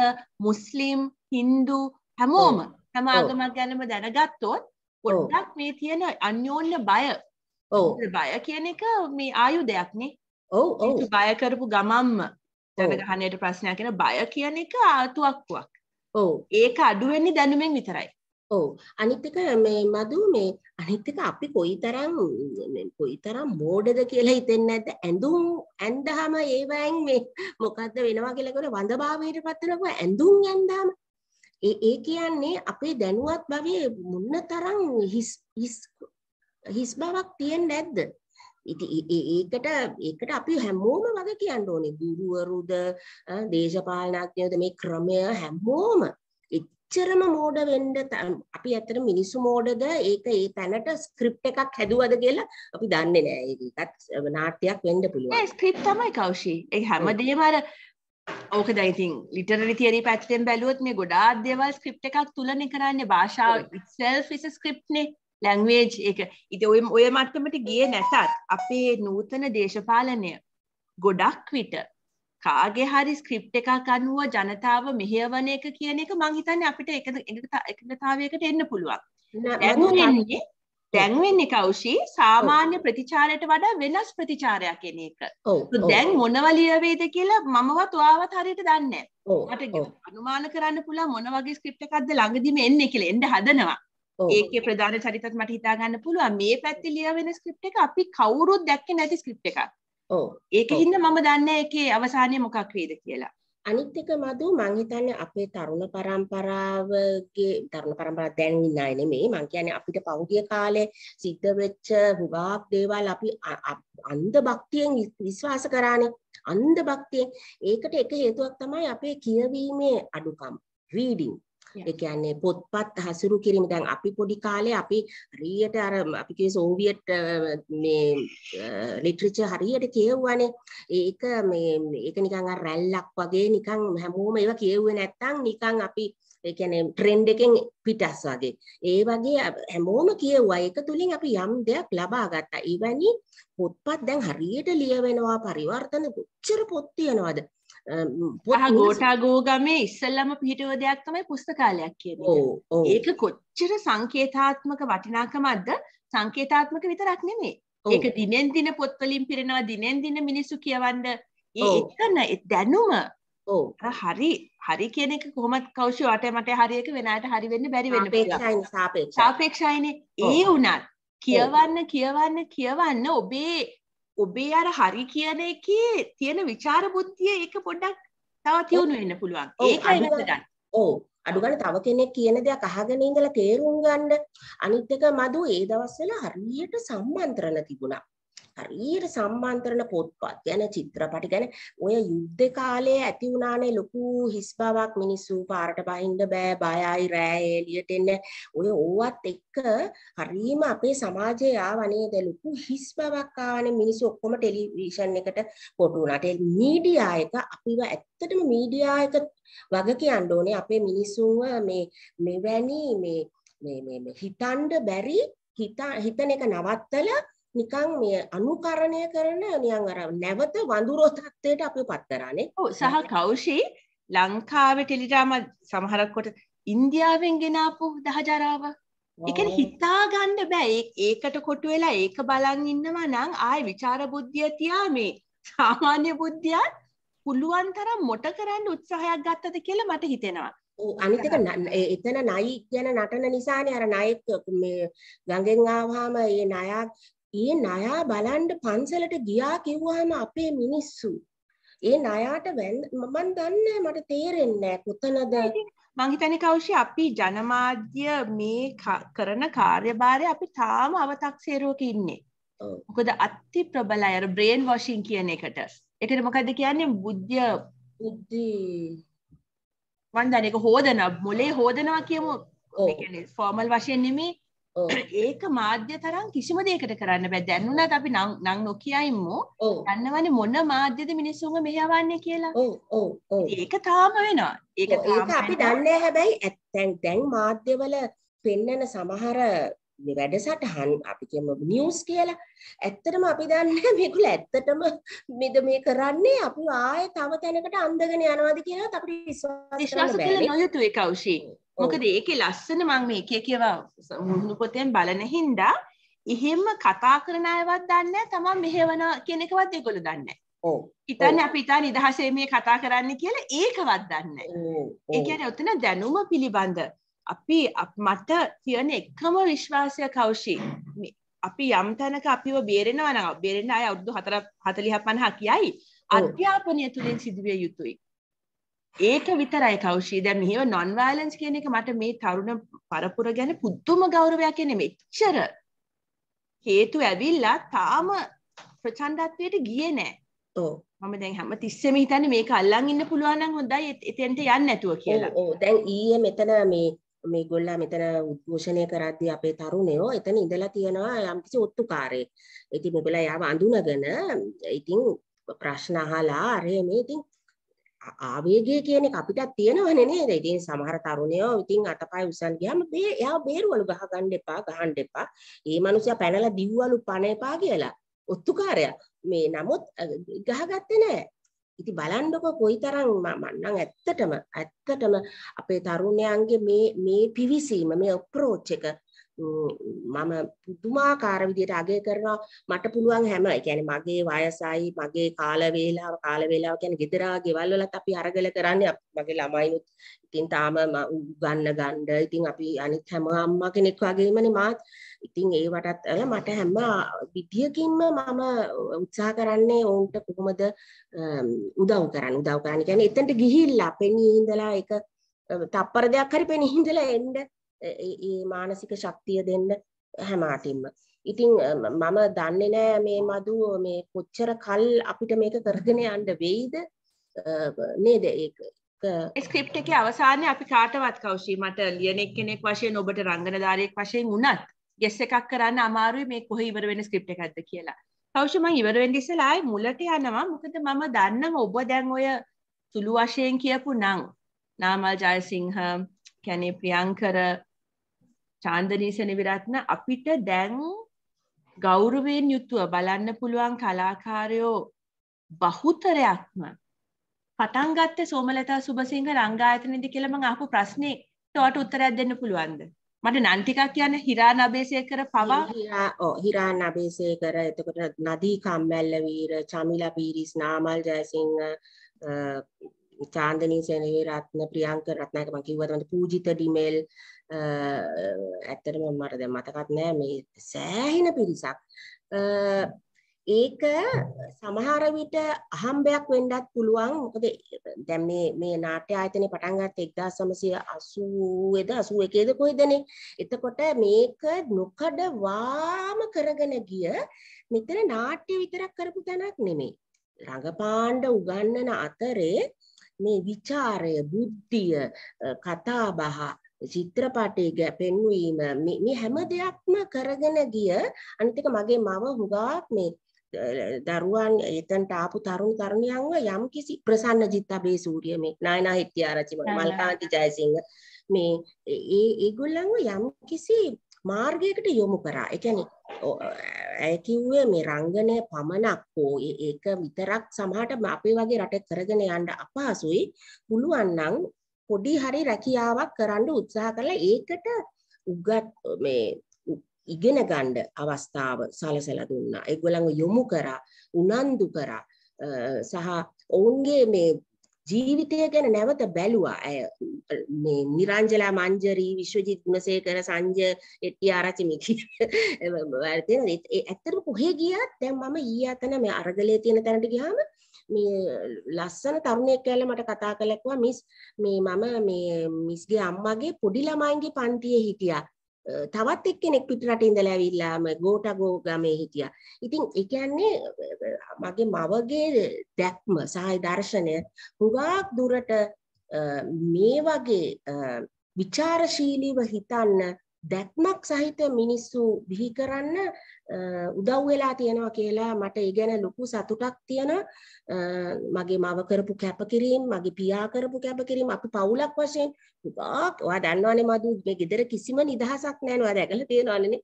Speaker 1: මුස්ලිම් හින්දු හැමෝම හැම ආගමක් ගැනම දැනගත්තොත් පොඩ්ඩක් මේ තියෙන අන්‍යෝන්‍ය බය බය කියන එක මේ ආයුධයක්නේ ඔව් බය කරපු ගමම්ම ජනගහනයට ප්‍රශ්නයක් කියන බය කියන එක ආතුවක්කුවක් ඔව් ඒක අඩුවෙන්නේ දැනුමෙන් විතරයි ඔව්
Speaker 2: අනිත් එක මේ මදු මේ අනිත් එක අපි කොයිතරම් කොයිතරම් මෝඩද කියලා හිතෙන්නේ නැද්ද ඇඳුම් ඇඳහම ඒවෙන් මේ මොකද්ද වෙනවා කියලා කියන වඳභාවයට පත් වෙනකොට ඇඳුම් ඇඳහම ඒ ඒ කියන්නේ අපේ දැනුවත් භවයේ මුන්නතරම් හිස් හිස් හිස් බවක් තියෙන්නේ නැද්ද? ඉතින් ඒකට ඒකට අපි හැමෝම වගේ කියන්න ඕනේ ගුරුවරුද දේශපාලනඥයෝද මේ ක්‍රමය හැමෝම එච්චරම මෝඩ වෙන්න අපි ඇත්තට මිනිස්සු මෝඩද ඒක ඒ තැනට ස්ක්‍රිප්ට් එකක් හැදුවද කියලා අපි දන්නේ නෑ ඒකත්
Speaker 1: නාට්‍යයක් වෙන්න පුළුවන්. ඒ ස්ක්‍රිප්ට් තමයි කෞෂි. ඒ හැමදේම අර ඕක දැයිතින් ලිටරි තිරි පැත්තෙන් බැලුවත් මේ ගොඩා දෙවල් ස්ක්‍රප් එකක් තුලන කරන්න භාෂාව ඉක්සල් ෆිස ස්ක්‍රප්නේ ලැංවේජ් එක ඉති ඔය ඔය මට්ටමට ගිය නැසත් අපේ නූතන දේශපාලනය ගොඩක් විට කාගේ හරි ස්ක්‍රිප් එකක් අනුව ජනතාව මෙහවන එක කියන එක මංහිතන්න අපිට එක එකතාවයකට එන්න පුළුවන් දැන්වෙන්න කවුෂී සාමාන්‍ය ප්‍රතිචාරයට වඩා වෙනස් ප්‍රතිචාරයක් එන එක. දැන් මොනවලියවේද කියලා මමවත් ඔයාවත් හරියට දන්නේ
Speaker 2: නැහැ.
Speaker 1: අනුමාන කරන්න පුළුවන් මොන වගේ ස්ක්‍රිප්ට් එකක්ද ළඟදිම එන්නේ කියලා එන්න හදනවා. ඒකේ ප්‍රධාන චරිතත් මට හිතා ගන්න පුළුවන් මේ පැත්තේ ලියවෙන ස්ක්‍රිප්ට් එක අපි කවුරුත් දැක්කේ නැති ස්ක්‍රිප්ට් එකක්. ඔව්. ඒක හින්දා මම දන්නේ ඒකේ අවසානය මොකක් වේද කියලා.
Speaker 2: අනිත් එක මදු මං හිතන්නේ අපේ තරුණ පරම්පරාවගේ තරුණ පරම්පරාව දැන් ඉන්න අය නෙමෙයි මං කියන්නේ අපිට පෞද්ගලික කාලේ සිද්ධ වෙච්ච හුඟක් දේවල් අපි අන්ධ භක්තියෙන් විශ්වාස කරානේ අන්ධ භක්තියෙන් ඒකට එක හේතුවක් තමයි අපේ කියවීමේ අඩුකම රීඩින් ඒ කියන්නේ පොත්පත් හසුරු කිරීම දැන් අපි පොඩි කාලේ අපි හරියට අර අපි කියේ සෝවියට් මේ ලිටරචර් හරියට කියෙව්වනේ. ඒක මේ ඒක නිකන් අර රැල්ලක් වගේ නිකන් හැමෝම ඒවා කියෙව්වේ නැත්තම් නිකන් අපි ඒ කියන්නේ ට්‍රෙන්ඩ් එකෙන් පිටස් වගේ. ඒ වගේ හැමෝම කියෙව්වා. ඒක තුලින් අපි යම් දෙයක් ලබා ගත්තා. ඊවැනි පොත්පත් දැන් හරියට ලියවෙනවා පරිවර්තන කොච්චර පොත් තියනවද? ගෝටාගෝගමේ
Speaker 1: um, ඉස්සල්ලම පිහිටව දෙයක් තමයි පුස්තකාලයක් කියන්නේ oh, oh. ඒක කොච්චර සංකේතාත්මක වටිනාකමක්ද සංකේතාත්මක විතරක් නෙමේ oh. ඒක දිනෙන් දින පොත්වලින් පිරෙනවා දිනෙන් දින මිනිස්සු කියවන්න ඒ එතන දැනුම හරි හරි කියන එක කොහොමත් කෞෂි වට මට හරියක වෙනට හරි වෙන්න බැරි වෙන සාපේක්ෂයිනේ ඒ වුණත් කියවන්න කියවන්න කියවන්න ඔබේ ඔබේ අර හරි කියන එකේ තියෙන විචාර බුද්ධිය ඒක පොඩ්ඩක් තව
Speaker 2: තියුණු වෙන්න පුළුවන්. ඒකයි වැදගත්. ඔව්. අඩුගාන තව කෙනෙක් කියන දෙයක් අහගෙන ඉඳලා තේරුම් ගන්න අනිත් එක මදු ඒ දවස්වල හරියට සම්මන්ත්‍රණ තිබුණා. හරියට සම්බන්තරණ පොත්පත් ගැන චිත්‍රපටි ගැන ඔය යුද්ධ කාලයේ ඇති වුණානේ ලොකු හිස් බවක් මිනිස්සු පාරට බහින්න බෑ බයයි රෑ එළියට එන්න ඔය ඕවත් එක්ක හරීම අපේ සමාජයේ ආවනේ ද ලොකු හිස් බවක් ආවනේ මිනිස්සු ඔක්කොම ටෙලිවිෂන් එකට කොටු වුණාට මීඩියා එක අපිව ඇත්තටම මීඩියා එක වග කියන්න ඕනේ අපේ මිනිස්සුන්ව මේ මෙවැනි මේ මේ හිතන්ඩ බැරි හිතන එක නවත්තල නිකන් මේ අනුකරණය
Speaker 1: කරන නියන් අර නැවත වඳුරෝ තත්ත්වයට අපි පත් කරන්නේ. ඔව් සහ කෞෂී ලංකාවේ ටෙලිග්‍රාම සමහරක් කොට ඉන්දියාවෙන් ගෙනාපු දහජරාවක්. එකන හිතා ගන්න බෑ ඒකට කොටු වෙලා ඒක බලන් ඉන්නවා නම් ආය විචාර බුද්ධිය තියා මේ සාමාන්‍ය බුද්ධියත් පුළුවන් තරම් මොට කරන්න
Speaker 2: උත්සාහයක් ගත්තද කියලා මට හිතෙනවා. අනිතක එතන නයි කියන නටන නිසානේ අර නයෙක් මේ ගඟෙන් ආවහම ඒ නයාත් ඒ නයා බලන්න පන්සලට ගියා කිව්වහම අපේ මිනිස්සු ඒ නයාට මම දන්නේ
Speaker 1: මට තේරෙන්නේ කොතනද මං හිතන්නේ කෞෂි අපි ජනමාධ්‍ය මේ කරන කාර්යභාරය අපි තාම අව탁සේරුවක ඉන්නේ. මොකද අති ප්‍රබලයි අර බ්‍රේන් වොෂින් කියන එකට. ඒකට මොකද්ද කියන්නේ බුද්ධිය බුද්ධි මං දන්නේ ඒක හොදන මොලේ හොදනවා කියමු. ඒ කියන්නේ ෆෝමල් වශයෙන් නෙමෙයි ඒක මාධ්‍ය තරම් කිසිම දෙයකට කරන්න බෑ දැන්නුනත් අපි නං නොකියයිම්මු දන්නවනේ මොන මාධ්‍යද මිනිස්සුන්ව මෙහවන්නේ කියලා ඒක
Speaker 2: තාම වෙනවා
Speaker 1: ඒක අපි දන්නේ
Speaker 2: හැබැයි ඇත්තැන් දැන්
Speaker 1: මාධ්‍යවල පෙන්නන
Speaker 2: සමහර වැඩසටහන් අපිකම නිියස් කියලා ඇත්තටම අපි දන්න මේකුල ඇත්තටම මෙද මේ කරන්නේ අපි ආය තව තැනකට අන්දගෙන යනවාද කියලා අපට විශ්වාස නොයුතු
Speaker 1: එකවශී මොකද ඒකේ ලස්සන මං මේ එක කියවා මුහුණු පොතෙන් බලන හින්දා එහෙම කතා කරන අයවත් දන්නේ තමන් මෙහෙවන කියන එකවත් ඒගොල්ලෝ දන්නේ හිතන්නේ අපි ඉතින් ඉදහසේ මේ කතා කරන්න කියලා ඒකවත් දන්නේ ඒ කියන්නේ ඔතන දැනුම පිළිබඳ අපි මට තියෙන එකම විශ්වාසය කෞෂි අපි යම් තැනක අපිව බේරෙනවා නම් බේරෙන්න අය අවුරුදු 4 45 50 කියයි අධ්‍යාපනය තුලින් සිදුවිය යුතුයි ඒක විතරයි කවුෂී දැන් මෙහෙම නොන් වයලන්ස් කියන එක මට මේ තරුණ පරපුර ගැන පුදුම ගෞරවයක් කියන්නේ මෙච්චර හේතු ඇවිල්ලා තාම ප්‍රචණ්ඩත්වයට ගියේ නෑ. ඔව්. මම දැන් හැම තිස්සෙම හිතන්නේ මේක අල්ලන් ඉන්න පුළුවන් නම් හොඳයි එතෙන්ට යන්න නැතුව කියලා.
Speaker 2: ඔව් දැන් ඊයේ මෙතන මේ මේ ගොල්ලා මෙතන උද්ඝෝෂණය කරද්දී අපේ තරුණයෝ එතන ඉඳලා තියෙනවා යම්කිසි ඔත්තුකාරයෙක්. ඉතින් මෙබලා යාව අඳුනගෙන ඉතින් ප්‍රශ්න අහලා අරේ මේ ඉතින් ආවේගය කියන එක අපිට තියෙනවනේ නේද? ඉතින් සමහර තරුණයෝ ඉතින් අතපය උසන් ගියාම මේ එයා බේරුවලු ගහ ගන්න එපා, ගහන්න එපා. මේ මිනිස්සයා පැනලා දිව්වලු පණ එපා කියලා. ඔත්තුකාරයා. මේ නමුත් ගහගත්තේ නැහැ. ඉතින් බලන්නකෝ කොයිතරම් මම නම් ඇත්තටම ඇත්තටම අපේ තරුණයන්ගේ මේ මේ පිවිසීම, මේ අප්‍රෝච් එක මම පුදුමාකාර විදියට අගය කරනවා මට පුළුවන් හැම يعني මගේ වයසයි මගේ කාල වේලාව කාල වේලාව කියන්නේ ගෙදරා ගෙවල් වලත් අපි අරගල කරන්නේ මගේ ළමයිනුත් ඉතින් තාම ගන්න ගන්න ඉතින් අපි අනිත් හැම අම්මා කෙනෙක් වගේමනේ මාත් ඉතින් ඒ වටත් මට හැම විදියකින්ම මම උත්සාහ කරන්නේ ඔවුන්ට කොහොමද උදව් කරන්න උදව් කරන්න කියන්නේ එතනට ගිහිල්ලා පෙනී ඉඳලා ඒක තප්පර දෙයක් හරි පෙනී ඉඳලා එන්න ඒ මානසික ශක්තිය දෙන්න හැමාටින්ම. ඉතින් මම දන්නේ නෑ මේ මදු මේ කොච්චර කල් අපිට මේක කරගෙන යන්න වෙයිද නේද ඒක
Speaker 1: ස්ක්‍රිප් එකේ අවසානයේ අපි කාටවත් කවුෂී මට ලියන එක්කෙනෙක් වශයෙන් ඔබට රංගනධාරියෙක් වශයෙන් වුණත් ගෙස් එකක් කරන්න අමාරුයි මේ කොහේ ඉවර වෙන ස්ක්‍රිප් එකක්ද කියලා. කවුෂී මම ඉවර වෙන්න ඉස්සෙල්ලා ආයේ මුලට යනවා. මොකද මම දන්නම ඔබ දැන් ඔය සුළු වශයෙන් කියපු නම් නාමල් ජයසිංහ, කැනේ ප්‍රියංකර, චාන්දනී සෙනවිරත්න අපිට දැන් ගෞරවයෙන් යුතුව බලන්න පුළුවන් කලාකාරයෝ බහුතරයක්ම පටන් ගත්තේ සෝමලතා සුබසිංහ රංගායතනෙදි කියලා මම අහපු ප්‍රශ්නේ ඔයාට උත්තරයක් දෙන්න පුළුවන්ද? මට නම් ටිකක් කියන්න හිරා නබේසේකර පවා
Speaker 2: ඔව් හිරා නබේසේකර එතකොට නදී කම්මැල්ල වීර චමිලා පීරිස් නාමල් ජයසිංහ චාන්දනී සෙනවි රත්න ප්‍රියංක රත්නායක මම කිව්වා තමයි පූජිත ඩිමෙල් ඇත්තටම මට දැන් මතකත් නෑ මේ සෑහෙන පිරිසක් ඒක සමහර විට අහම්බයක් වෙන්නත් පුළුවන් මොකද දැන් මේ මේ නාට්‍ය ආයතනේ පටන් ගත්තේ 1980ද 81ද කොහෙදනේ එතකොට මේක නොකඩවාම කරගෙන ගිය මෙතන නාට්‍ය විතරක් කරපු තැනක් නෙමෙයි රඟපාණ්ඩ උගන්නන අතරේ මේ ਵਿਚාරය බුද්ධිය කතාබහ චිත්‍රපටයේ ගැපෙන්වීම මේ හැම දෙයක්ම කරගෙන ගිය අනිතික මගේ මව හුඟක් මේ දරුවන් එතනට ආපු තරුණ තරුණියන්ව යම් කිසි ප්‍රසන්න ජිත් අබේ සූරිය මේ නායනා හිටියාරචි මල්කාන්ති ජයසිංහ මේ ඒ ඒගොල්ලන්ව යම් කිසි මාර්ගයකට යොමු කරා. ඒ කියන්නේ ඇය කිව්වේ මේ රංගනය පමණක් හෝ ඒක විතරක් සමහරට අපේ වගේ රටේ කරගෙන යන්න අපහසුයි. පුළුවන් නම් පොඩි හරි රැකියාවක් කරන්න උත්සාහ කරලා ඒකට උගත් මේ ඉගෙන ගන්න අවස්ථාව සලසලා දුන්නා. ඒගොල්ලන්ව යොමු කරා, උනන්දු කරා. සහ ඔවුන්ගේ මේ ජීවිතය ගැන නැවත බැලුවා ඇය මේ නිරංජලා මංජරි විශ්වජිත් ගුණසේකර සංජය එට්ටි ආරච්චි මේ කියන ඇත්තටම කොහේ ගියත් දැන් මම ඊයේ අතන මේ අරගලේ තියෙන තැනට ගියාම මේ ලස්සන තරුණයෙක් කියලා මට කතා කළක්වා මිස් මේ මම මේ මිස්ගේ අම්මගේ පොඩි ළමයින්ගේ පන්තියේ හිටියා තවත් එක්කෙනෙක් පිටරට ඉඳලා ඇවිල්ලාම ගෝටගෝ ගමේ හිටියා. ඉතින් ඒ කියන්නේ මගේ මවගේ දැක්ම සහ දර්ශනය හුඟක් දුරට මේ වගේ ਵਿਚාරශීලීව හිතන්න දැක්මක් සහිත මිනිස්සු බිහි කරන්න උදව් වෙලා තියෙනවා කියලා මට ඒ ගැන ලොකු සතුටක් තියෙනවා. මගේ මව කරපු කැපකිරීම, මගේ පියා කරපු කැපකිරීම අපි පවුලක් වශයෙන් ගාක් ඔයා දන්නවනේ මදු මේ ගෙදර කිසිම නිදහසක් නැහැ ඔයා දැකලා තියෙනවනේ.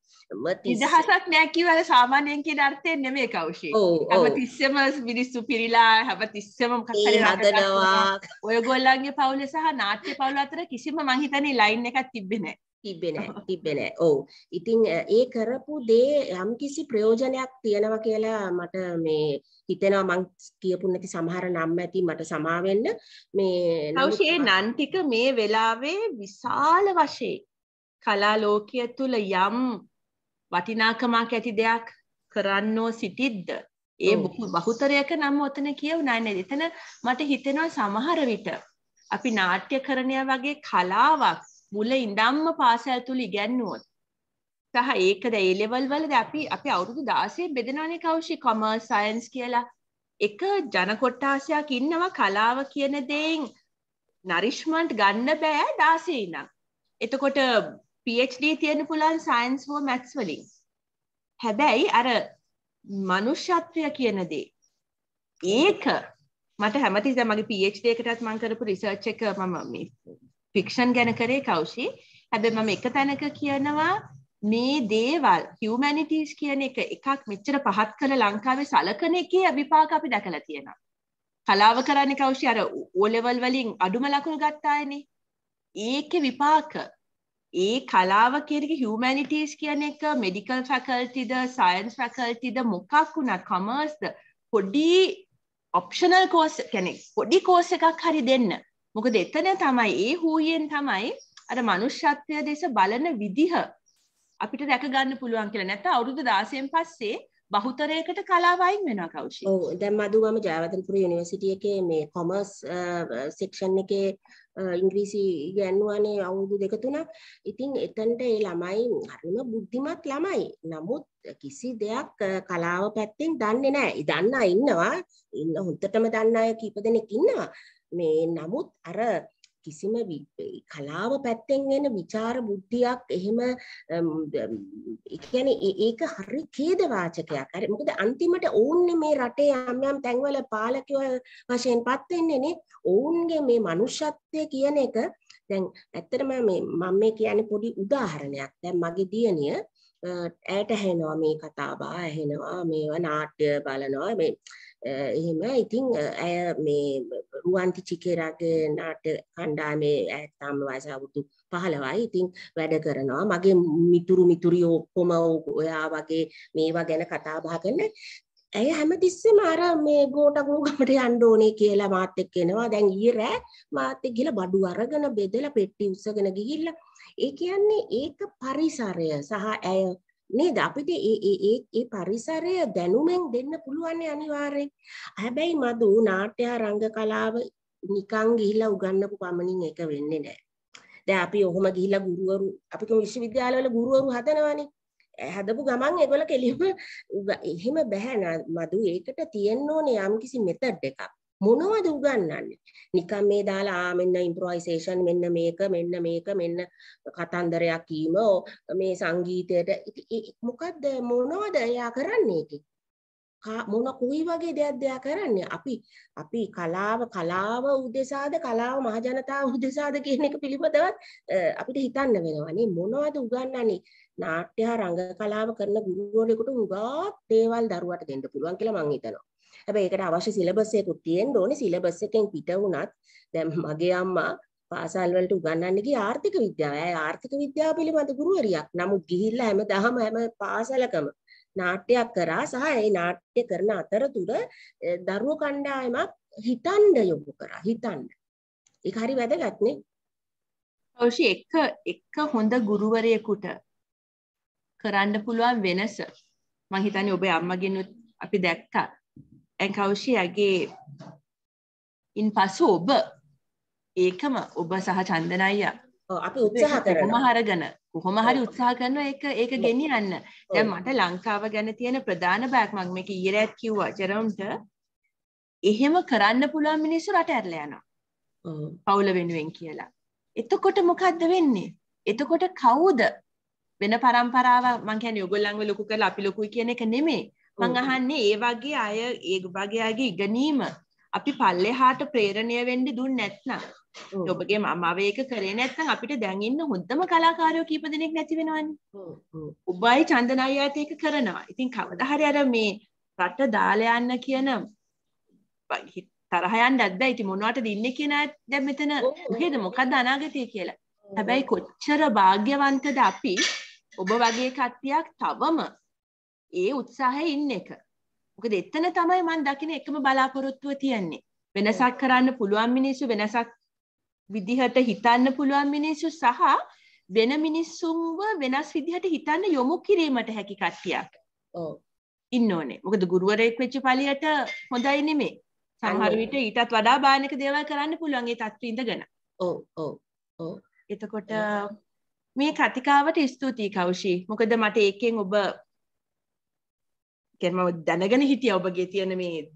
Speaker 1: නිදහසක් නැහැ කියවල සාමාන්‍යයෙන් කියන අර්ථයෙන් නෙමෙයි කෞෂි. හැමතිස්සෙම මිනිස්සු පිරීලා හැමතිස්සෙම කතරේ හදනවා. ඔයගොල්ලන්ගේ පවුල සහ නාට්‍ය පවුල අතර කිසිම මං හිතන්නේ ලයින් එකක් තිබ්බේ නැහැ. තිබ්බේ නැහැ
Speaker 2: තිබ්බේ නැහැ ඔව් ඉතින් ඒ කරපු දේ යම්කිසි ප්‍රයෝජනයක් තියෙනවා කියලා මට මේ හිතෙනවා මං කියපු නැති සමහර නම් ඇති මට සමා වෙන්න මේ තවෂේ
Speaker 1: නන් ටික මේ වෙලාවේ විශාල වශයෙන් කලා ලෝකයේ තුල යම් වටිනාකමක් ඇති දෙයක් කරන්නෝ සිටිද්ද ඒ බහුතරයක නම් ඔතන කියවුණා නේද එතන මට හිතෙනවා සමහර විට අපි නාට්‍යකරණය වගේ කලාවක් මුල ඉඳන්ම පාසල් තුල ඉගැන්නුවොත් සහ ඒකද ඒ ලෙවල් වලද අපි අපි අවුරුදු 16 බෙදෙනවනේ කෞෂි කොමර්ස් සයන්ස් කියලා එක ජන කොටාසයක් ඉන්නවා කලාව කියන දේෙන් නරිෂ්මන්ට් ගන්න බෑ 16 ඉඳන්. එතකොට PhD තියෙන්න පුළුවන් සයන්ස් හෝ මැත්ස් වලින්. හැබැයි අර මනුෂ්‍යත්වය කියන දේ ඒක මට හැමතිස්සෙම මගේ PhD එකටත් මම කරපු රිසර්ච් එක මම මේ ෆික්ෂන් ගැන කරේ කවුෂි හැබැ මම එක තැනක කියනවා මේ දේවල් හමනිටස් කියන එක එකක් මෙච්චර පහත් කළ ලංකාවේ සලකන එකේ අභිපාක අපි දැකලා තියෙන කලාව කරන්න කවෂි අර ඕලෙවල් වලින් අඩුම ලකුණු ගත්තායනේ ඒක විපාක ඒ කලාව කෙරෙක හමනිටස් කියන එක මෙඩිකල් ෆැකල්ටිද සයින්ස් ෆැකල්ටිද මොකක් වුණා කමර්ස්ද පොඩි ඔප්ෂනල් කෝස් කෙනෙක් පොඩි කෝස එකක් හරි දෙන්න මොකද එතන තමයි ඒ හූයෙන් තමයි අර මනුෂ්‍යත්වය දෙස බලන විදිහ අපිට දැක ගන්න පුළුවන් කියලා නැත්නම් අවුරුදු 16න් පස්සේ බහුතරයකට කලාව අයින් වෙනවා කෞෂි.
Speaker 2: ඔව් දැන් මදුගම ජයවර්ධනපුර යුනිවර්සිටි එකේ මේ කොමර්ස් සෙක්ෂන් එකේ ඉංග්‍රීසි ගැන්වානේ අවුරුදු දෙක තුනක්. ඉතින් එතනට ඒ ළමයි හරිම බුද්ධිමත් ළමයි. නමුත් කිසි දෙයක් කලාව පැත්තෙන් දන්නේ නැහැ. දන්නා ඉන්නවා. ඉන්න හොඳටම දන්න අය කීප දෙනෙක් ඉන්නවා. මේ නමුත් අර කිසිම කලාව පැත්තෙන් එන විචාර බුද්ධියක් එහෙම කියන්නේ ඒක හරි ඛේදවාචකයක්. හරි මොකද අන්තිමට ඕන්නේ මේ රටේ යම් යම් තැන්වල පාලකයෝ වශයෙන්පත් වෙන්නේනේ. ඔවුන්ගේ මේ මනුෂ්‍යත්වය කියන එක දැන් ඇත්තටම මේ මම මේ කියන්නේ පොඩි උදාහරණයක්. දැන් මගේ දියණිය ඇයට ඇහෙනවා මේ කතාබහ ඇහෙනවා මේවා නාට්‍ය බලනවා මේ එහෙම ඉතින් ඇය මේ රුවන්ති චිකේරාගේ නාට්‍ය කණ්ඩායමේ ඇය තාම වයස අවුරුදු 15යි. ඉතින් වැඩ කරනවා. මගේ මිතුරු මිතුරියෝ ඔක්කොම ඔයා වගේ මේවා ගැන කතා බහ කරන ඇය හැමතිස්සෙම අර මේ ගෝටගෝ ගමට යන්න ඕනේ කියලා මාත් එක්ක එනවා. දැන් ඊයේ රෑ මාත් එක්ක ගිහලා බඩු අරගෙන බෙදලා පෙට්ටි උස්සගෙන ගිහිල්ලා ඒ කියන්නේ ඒක පරිසරය සහ ඇය නේද අපිට ඒ පරිසරය දැනුමෙන් දෙන්න පුළුවන් අනිවාර්යෙන්. හැබැයි මදු නාට්‍ය රංග කලාව නිකන් ගිහිලා උගන්නපු පමණින් එක වෙන්නේ නැහැ. දැන් අපි ඔහොම ගිහිලා ගුරුවරු අපි කොහොම විශ්වවිද්‍යාලවල ගුරුවරු හදනවනේ. හදපු ගමන් ඒගොල්ල කෙලිම එහෙම බෑ මදු ඒකට තියෙන්න ඕනේ යම්කිසි මෙතඩ් එකක්. මොනවද උගන්වන්නේ? නිකන් මේ දාලා ආ මෙන්න ඉම්ප්‍රොයිසේෂන් මෙන්න මේක මෙන්න මේක මෙන්න කතන්දරයක් කීම මේ සංගීතයට මොකද්ද මොනවද එයා කරන්නේ ඒකේ? මොන කුයි වගේ දෙයක් දෙයක් කරන්නේ අපි අපි කලාව කලාව උදෙසාද කලාව මහජනතාව උදෙසාද කියන එක පිළිබඳවත් අපිට හිතන්න වෙනවානේ මොනවද උගන්වන්නේ නාට්‍ය හා රංග කලාව කරන ගුරුවරයෙකුට උගාක් දේවල් දරුවට දෙන්න පුළුවන් කියලා මම හිතනවා හැබැයි ඒකට අවශ්‍ය සිලබස් එකකුත් තියෙන්න ඕනේ සිලබස් එකෙන් පිට වුණත් දැන් මගේ අම්මා පාසල් වලට උගන්වන්නේ ගියේ ආර්ථික විද්‍යාව. ඇය ආර්ථික විද්‍යාව පිළිබඳ ගුරුවරියක්. නමුත් ගිහිල්ලා හැමදාම හැම පාසලකම නාට්‍යයක් කරා සහ ඒ නාට්‍ය කරන අතරතුර දරුවෝ කණ්ඩායමක් හිතන්න යොමු කරා. හිතන්න. ඒක
Speaker 1: හරි වැදගත්නේ. අවශ්‍ය එක එක හොඳ ගුරුවරයෙකුට කරන්න පුළුවන් වෙනස මං හිතන්නේ ඔබේ අම්මගෙනුත් අපි දැක්කා ඇකවෂි ඇගේ ඉන් පසු ඔබ ඒකම ඔබ සහ චන්දනයිය අපි උත්සාහ කරනවා හරගෙන කොහොම හරි උත්සාහ කරනවා ඒක ඒක ගෙනියන්න. දැන් මට ලංකාව ගැන තියෙන ප්‍රධාන බයක් මම මේක ඊයරත් කිව්වා ජෙරොම්ට එහෙම කරන්න පුළුවන් මිනිස්සු රට ඇරලා යනවා. පවුල වෙනුවෙන් කියලා. එතකොට මොකද්ද වෙන්නේ? එතකොට කවුද වෙන પરම්පරාව මං කියන්නේ ඔයගොල්ලන්ව ලොකු කරලා අපි ලොකුයි කියන එක නෙමෙයි. මං අහන්නේ ඒ වගේ අය ඒ වගේ අයගේ ඉගෙනීම අපි පල්ලෙහාට ප්‍රේරණය වෙන්න දුන්න නැත්නම් ඔබගේ මමව ඒක කරේ නැත්නම් අපිට දැන් ඉන්න හොඳම කලාකාරයෝ කීප දෙනෙක් නැති වෙනවනේ. ඔබයි චන්දන අයියාත් ඒක කරනවා. ඉතින් කවදා හරි අර මේ රට දාලා යන්න කියන තරහ යන්න නැද්ද? ඉතින් මොනවටද ඉන්නේ කියන දැන් මෙතන කොහෙද මොකද්ද අනාගතය කියලා. හැබැයි කොච්චර වාග්යවන්තද අපි ඔබ වගේ කට්ටියක් තවම ඒ උත්සාහයේ ඉන්න එක. මොකද එතන තමයි මම දකින එකම බලාපොරොත්තුව තියන්නේ. වෙනසක් කරන්න පුළුවන් මිනිස්සු වෙනසක් විදිහට හිතන්න පුළුවන් මිනිස්සු සහ වෙන මිනිස්සුන්ව වෙනස් විදිහට හිතන්න යොමු කිරීමට හැකි කට්ටියක්. ඔව්. ඉන්න ඕනේ. මොකද ගුරුවරයෙක් වෙච්ච පළියට හොඳයි නෙමෙයි. සමහර විට ඊටත් වඩා භයානක දේවල් කරන්න පුළුවන් ඒ තත්ත්වෙ ඉඳගෙන. ඔව් ඔව් ඔව්. එතකොට මේ කතිකාවට ස්තුතියි කවුෂි. මොකද මට ඒකෙන් ඔබ කෙන්ම දැනගෙන හිටිය ඔබගේ තියෙන මේ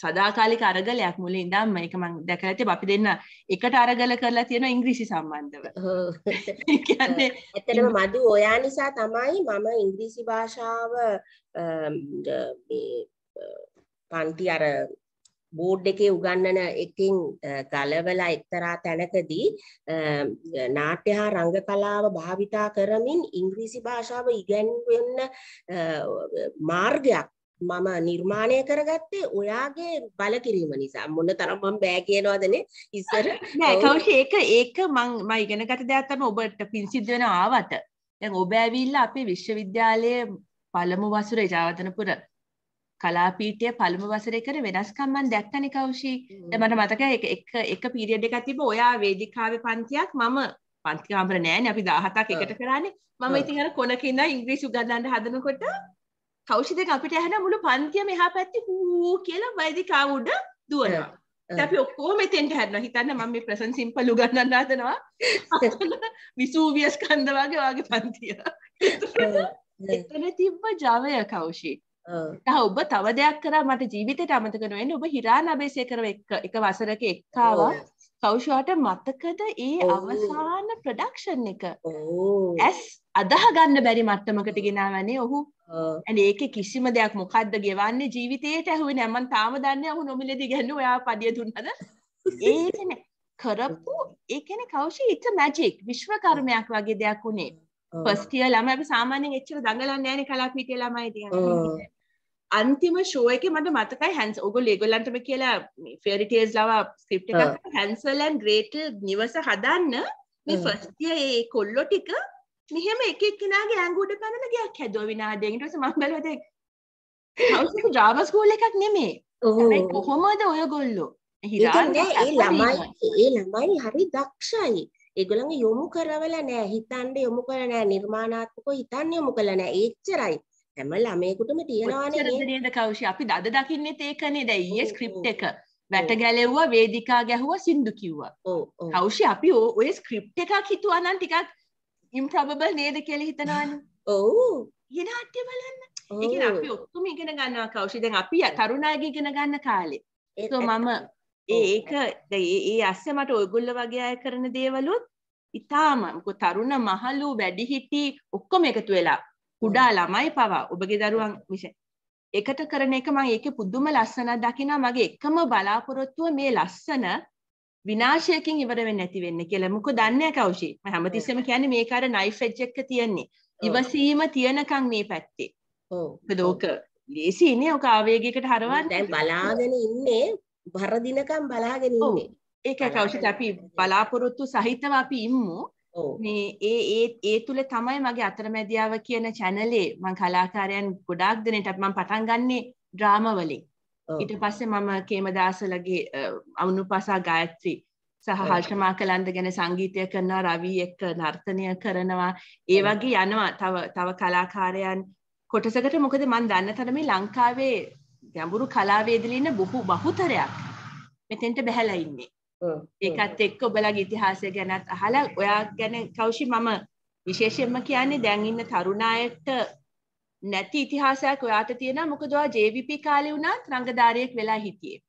Speaker 1: සදාකාලික අරගලයක් මුල ඉඳම්ම එක මං දැකලා තිබ අපි දෙන්න එකට අරගල කරලා තියෙන ඉංග්‍රීසි සම්බන්ධව. ඇත්තටම මදු ඔයා නිසා
Speaker 2: තමයි මම ඉංග්‍රීසි භාෂාව පන්ති අර බෝඩ් එකේ උගන්නන එකින් ගලවලා එක්තරා තැනකදී නාට්‍ය හා රංග කලාව භාවිතා කරමින් ඉංග්‍රීසි භාෂාව ඉගැන්වෙන්න මාර්ගයක් මම නිර්මාණය කරගත්තේ ඔයාගේ බලකිරීම නිසා මොන තරම් මම බෑ කියනවාදනේ ඉස්සර නෑ කවුෂි
Speaker 1: ඒක ඒක මං මම ඉගෙන ගත දෙයක් තමයි ඔබට පින් සිද්ධ වෙන ආවට දැන් ඔබ ඇවිල්ලා අපේ විශ්වවිද්‍යාලයේ පළමු වසරේ ජාවතනපුර කලාපීටය පළමු වසරේ කර වෙනස්කම් මන් දැක්කනේ කෞෂි. මට මතකයි එක එක එක පීරියඩ් එකක් තිබ්බ ඔයා වේදිකාවේ පන්තියක් මම පන්ති කාමර නෑනේ අපි 17ක් එකට කරානේ. මම ඉතින් අර කොනක ඉඳන් ඉංග්‍රීසි උගන්වන්න හදනකොට කෞෂි දෙක අපිට ඇහෙන මුළු පන්තිය මෙහා පැත්තේ හූ කියලා වේදිකාව උඩ දුවනවා. අපි ඔක්කෝම තෙන්ට හැරන හිතන්න මම මේ ප්‍රසන් සිම්පල් උගන්නන්න හදනවා විසූවියස් කන්දවාගේ වගේ පන්තිය එතන තිබ්බ ජවය කවුෂි ඔබ තව දෙයක් කරා මට ජීවිතයට අමතක නොවෙන්න ඔබ හිරා නබේසය කරව එක එක වසරක එක්කාව කෞෂාට මතකද ඒ අවසාන ප්‍රඩක්ෂන් එක ඇස් අදහගන්න බැරි මට්ටමකට ගෙනාවනේ ඔහු ඒක කිසිම දෙයක් මොකක්ද ගෙවන්නේ ජීවිතයට ඇහුවේ නැමන් තාම දන්න ඔහු නොමිලෙදි ගැන්න ඔයා පඩිය දුන්නද ඒන කරපු ඒකන කවෂ ඉට මැජෙක් විශ්ව කර්මයක් වගේ දෙයක් වුණේ පස්ටිය ළම සාමානෙන් එච්චර දඟලන්න ෑන කලාපීටය ළමයි දිය අන්තිම ෂෝ එක මට මතකයි හැන්ස් ඔගු ලේගොල්ලන්ටම කියලා ෆෙරිටේස් ලවා ස්ක්‍රප් එක හැන්සලන් ග්‍රේට නිවස හදන්න මේ ෆස්තිය ඒ කොල්ලො ටික මෙහෙම එකක් කෙනගේ ඇංගුඩ පැනල ගයක් හැදෝ විනාඩෙන්ටස මංගලද ්‍රාමස්කූල එකක් නෙමේ කොහොමද ඔය ගොල්ලෝ ඒ ළමයි ඒ ළමයි
Speaker 2: හරි දක්ෂයි ඒගොළඟ යොමු කරවල නෑ හිතන්ඩ යොමු කර නෑ නිර්මාණාත්මක හිතන්න යොමු කළ නෑ ඒච්චරයි හැම ළමයෙකුටම තියෙනවානේ
Speaker 1: නේද කෞෂි අපි අද දකින්නෙත් ඒකනේ දැන් ඊයේ ස්ක්‍රිප්ට් එක වැට ගැලෙව්වා වේදිකා ගැහුවා සින්දු කිව්වා කෞෂි අපි ඔය ස්ක්‍රිප්ට් එකක් හිතුවා නම් ටිකක් ඉම්ප්‍රොබබල් නේද කියලා හිතනවනේ ඔව් හිනාට්‍ය බලන්න ඒ කියන්නේ අපි ඔක්කොම ඉගෙන ගන්නවා කෞෂි දැන් අපි තරුණාගේ ඉගෙන ගන්න කාලේ ඒක මම ඒක ඒ අස්සේ මට ඔයගොල්ල වගේ අය කරන දේවලුත් ඉතාම තරුණ මහලු වැඩිහිටි ඔක්කොම එකතු වෙලා කුඩා ළමයි පවා ඔබගේ දරුවන් විසින් එකට කරන එක මම ඒකේ පුදුම ලස්සනක් දකිනවා මගේ එකම බලාපොරොත්තුව මේ ලස්සන විනාශයකින් ඉවර වෙන්නේ නැති වෙන්නේ කියලා. මොකද දන්නේ කවුෂි. මම හැමතිස්සෙම කියන්නේ මේක අර නයිෆ් එජ් එක තියෙන්නේ. ඉවසීම තියනකම් මේ පැත්තේ. ඔව්. මොකද ඕක ලේසි නේ ඕක ආවේගයකට හරවන්න. දැන් බලාගෙන ඉන්නේ බර දිනකම් බලාගෙන ඉන්නේ. ඒකයි කවුෂිත් අපි බලාපොරොත්තු සහිතව අපි ඉම්මු. මේ ඒ ඒ ඒ තුළ තමයි මගේ අතරමැදියාව කියන චැනලේ මං කලාකාරයන් ගොඩාක් දෙනටත් මං පටන් ගන්නේ ඩ්‍රාමවලින් ඊට පස්සේ මම කේමදාසලගේ අවුනුපසා ගායත්‍රී සහ හර්ෂමා කලන්ද ගැන සංගීතය කරනවා රවී එක්ක නර්තනය කරනවා ඒ වගේ යනවා තව තව කලාකාරයන් කොටසකට මොකද මන් දන්න තරම ලංකාවේ ගැඹුරු කලාවේදලින්න බොහෝ බහුතරයක් මෙතෙන්ට බැහැලා ඉන්නේ ඒකත් එක්ක ඔබලගේ ඉතිහාසය ගැනත් අහලා ඔයා ගැන කෞෂි මම විශේෂයෙන්ම කියන්නේ දැන් ඉන්න තරුණායට නැති ඉතිහාසයක් ඔයාට තියෙනවා මොකද ඔයා JVP කාලේ වුණත් රංගදාරියෙක් වෙලා හිටියේ.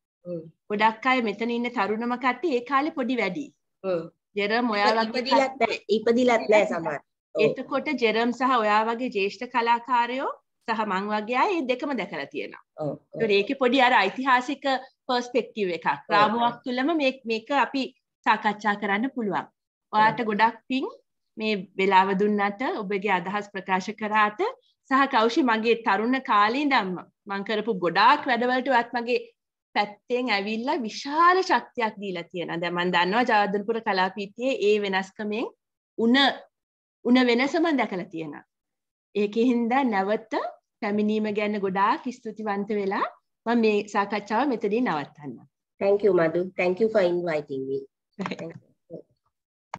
Speaker 1: ගොඩක් අය මෙතන ඉන්න තරුණම කට්ටිය ඒ කාලේ පොඩි වැඩි. ජෙරම් ඔයාලා ඉපදිලත් නැහැ
Speaker 2: ඉපදිලත් නැහැ සමහර. එතකොට
Speaker 1: ජෙරම් සහ ඔයා වගේ ජේෂ්ඨ කලාකාරයෝ සහ මං වගේ අය මේ දෙකම දැකලා තියෙනවා. ඒකේ පොඩි අර ඓතිහාසික පර්ස්පෙක්ටව් එකක් රාමුවක් තුළම මේක අපි සාකච්ඡා කරන්න පුළුවන් ඔයාට ගොඩක් පින් මේ වෙලාව දුන්නට ඔබගේ අදහස් ප්‍රකාශ කරාට සහ කවුෂි මගේ තරුණ කාලී දම්ම මංකරපු ගොඩාක් වැඩවලට වත් මගේ පැත්තෙන් ඇවිල්ල විශාල ශක්තියක් දීලා තියෙන දැමන් දන්නවා ජාදනපුර කලාපීතියේ ඒ වෙනස්කමෙන් උන උන වෙනසමන් දැකල තියෙන. ඒක හින්දා නැවත පැමිණීම ගැන්න ගොඩාක් ස්තුතිවන්ත වෙලා මම මේ සාකච්ඡාව මෙතනින් නවත්තන්නම්.
Speaker 2: Thank you, Madhu. Thank you for inviting me. Thank you.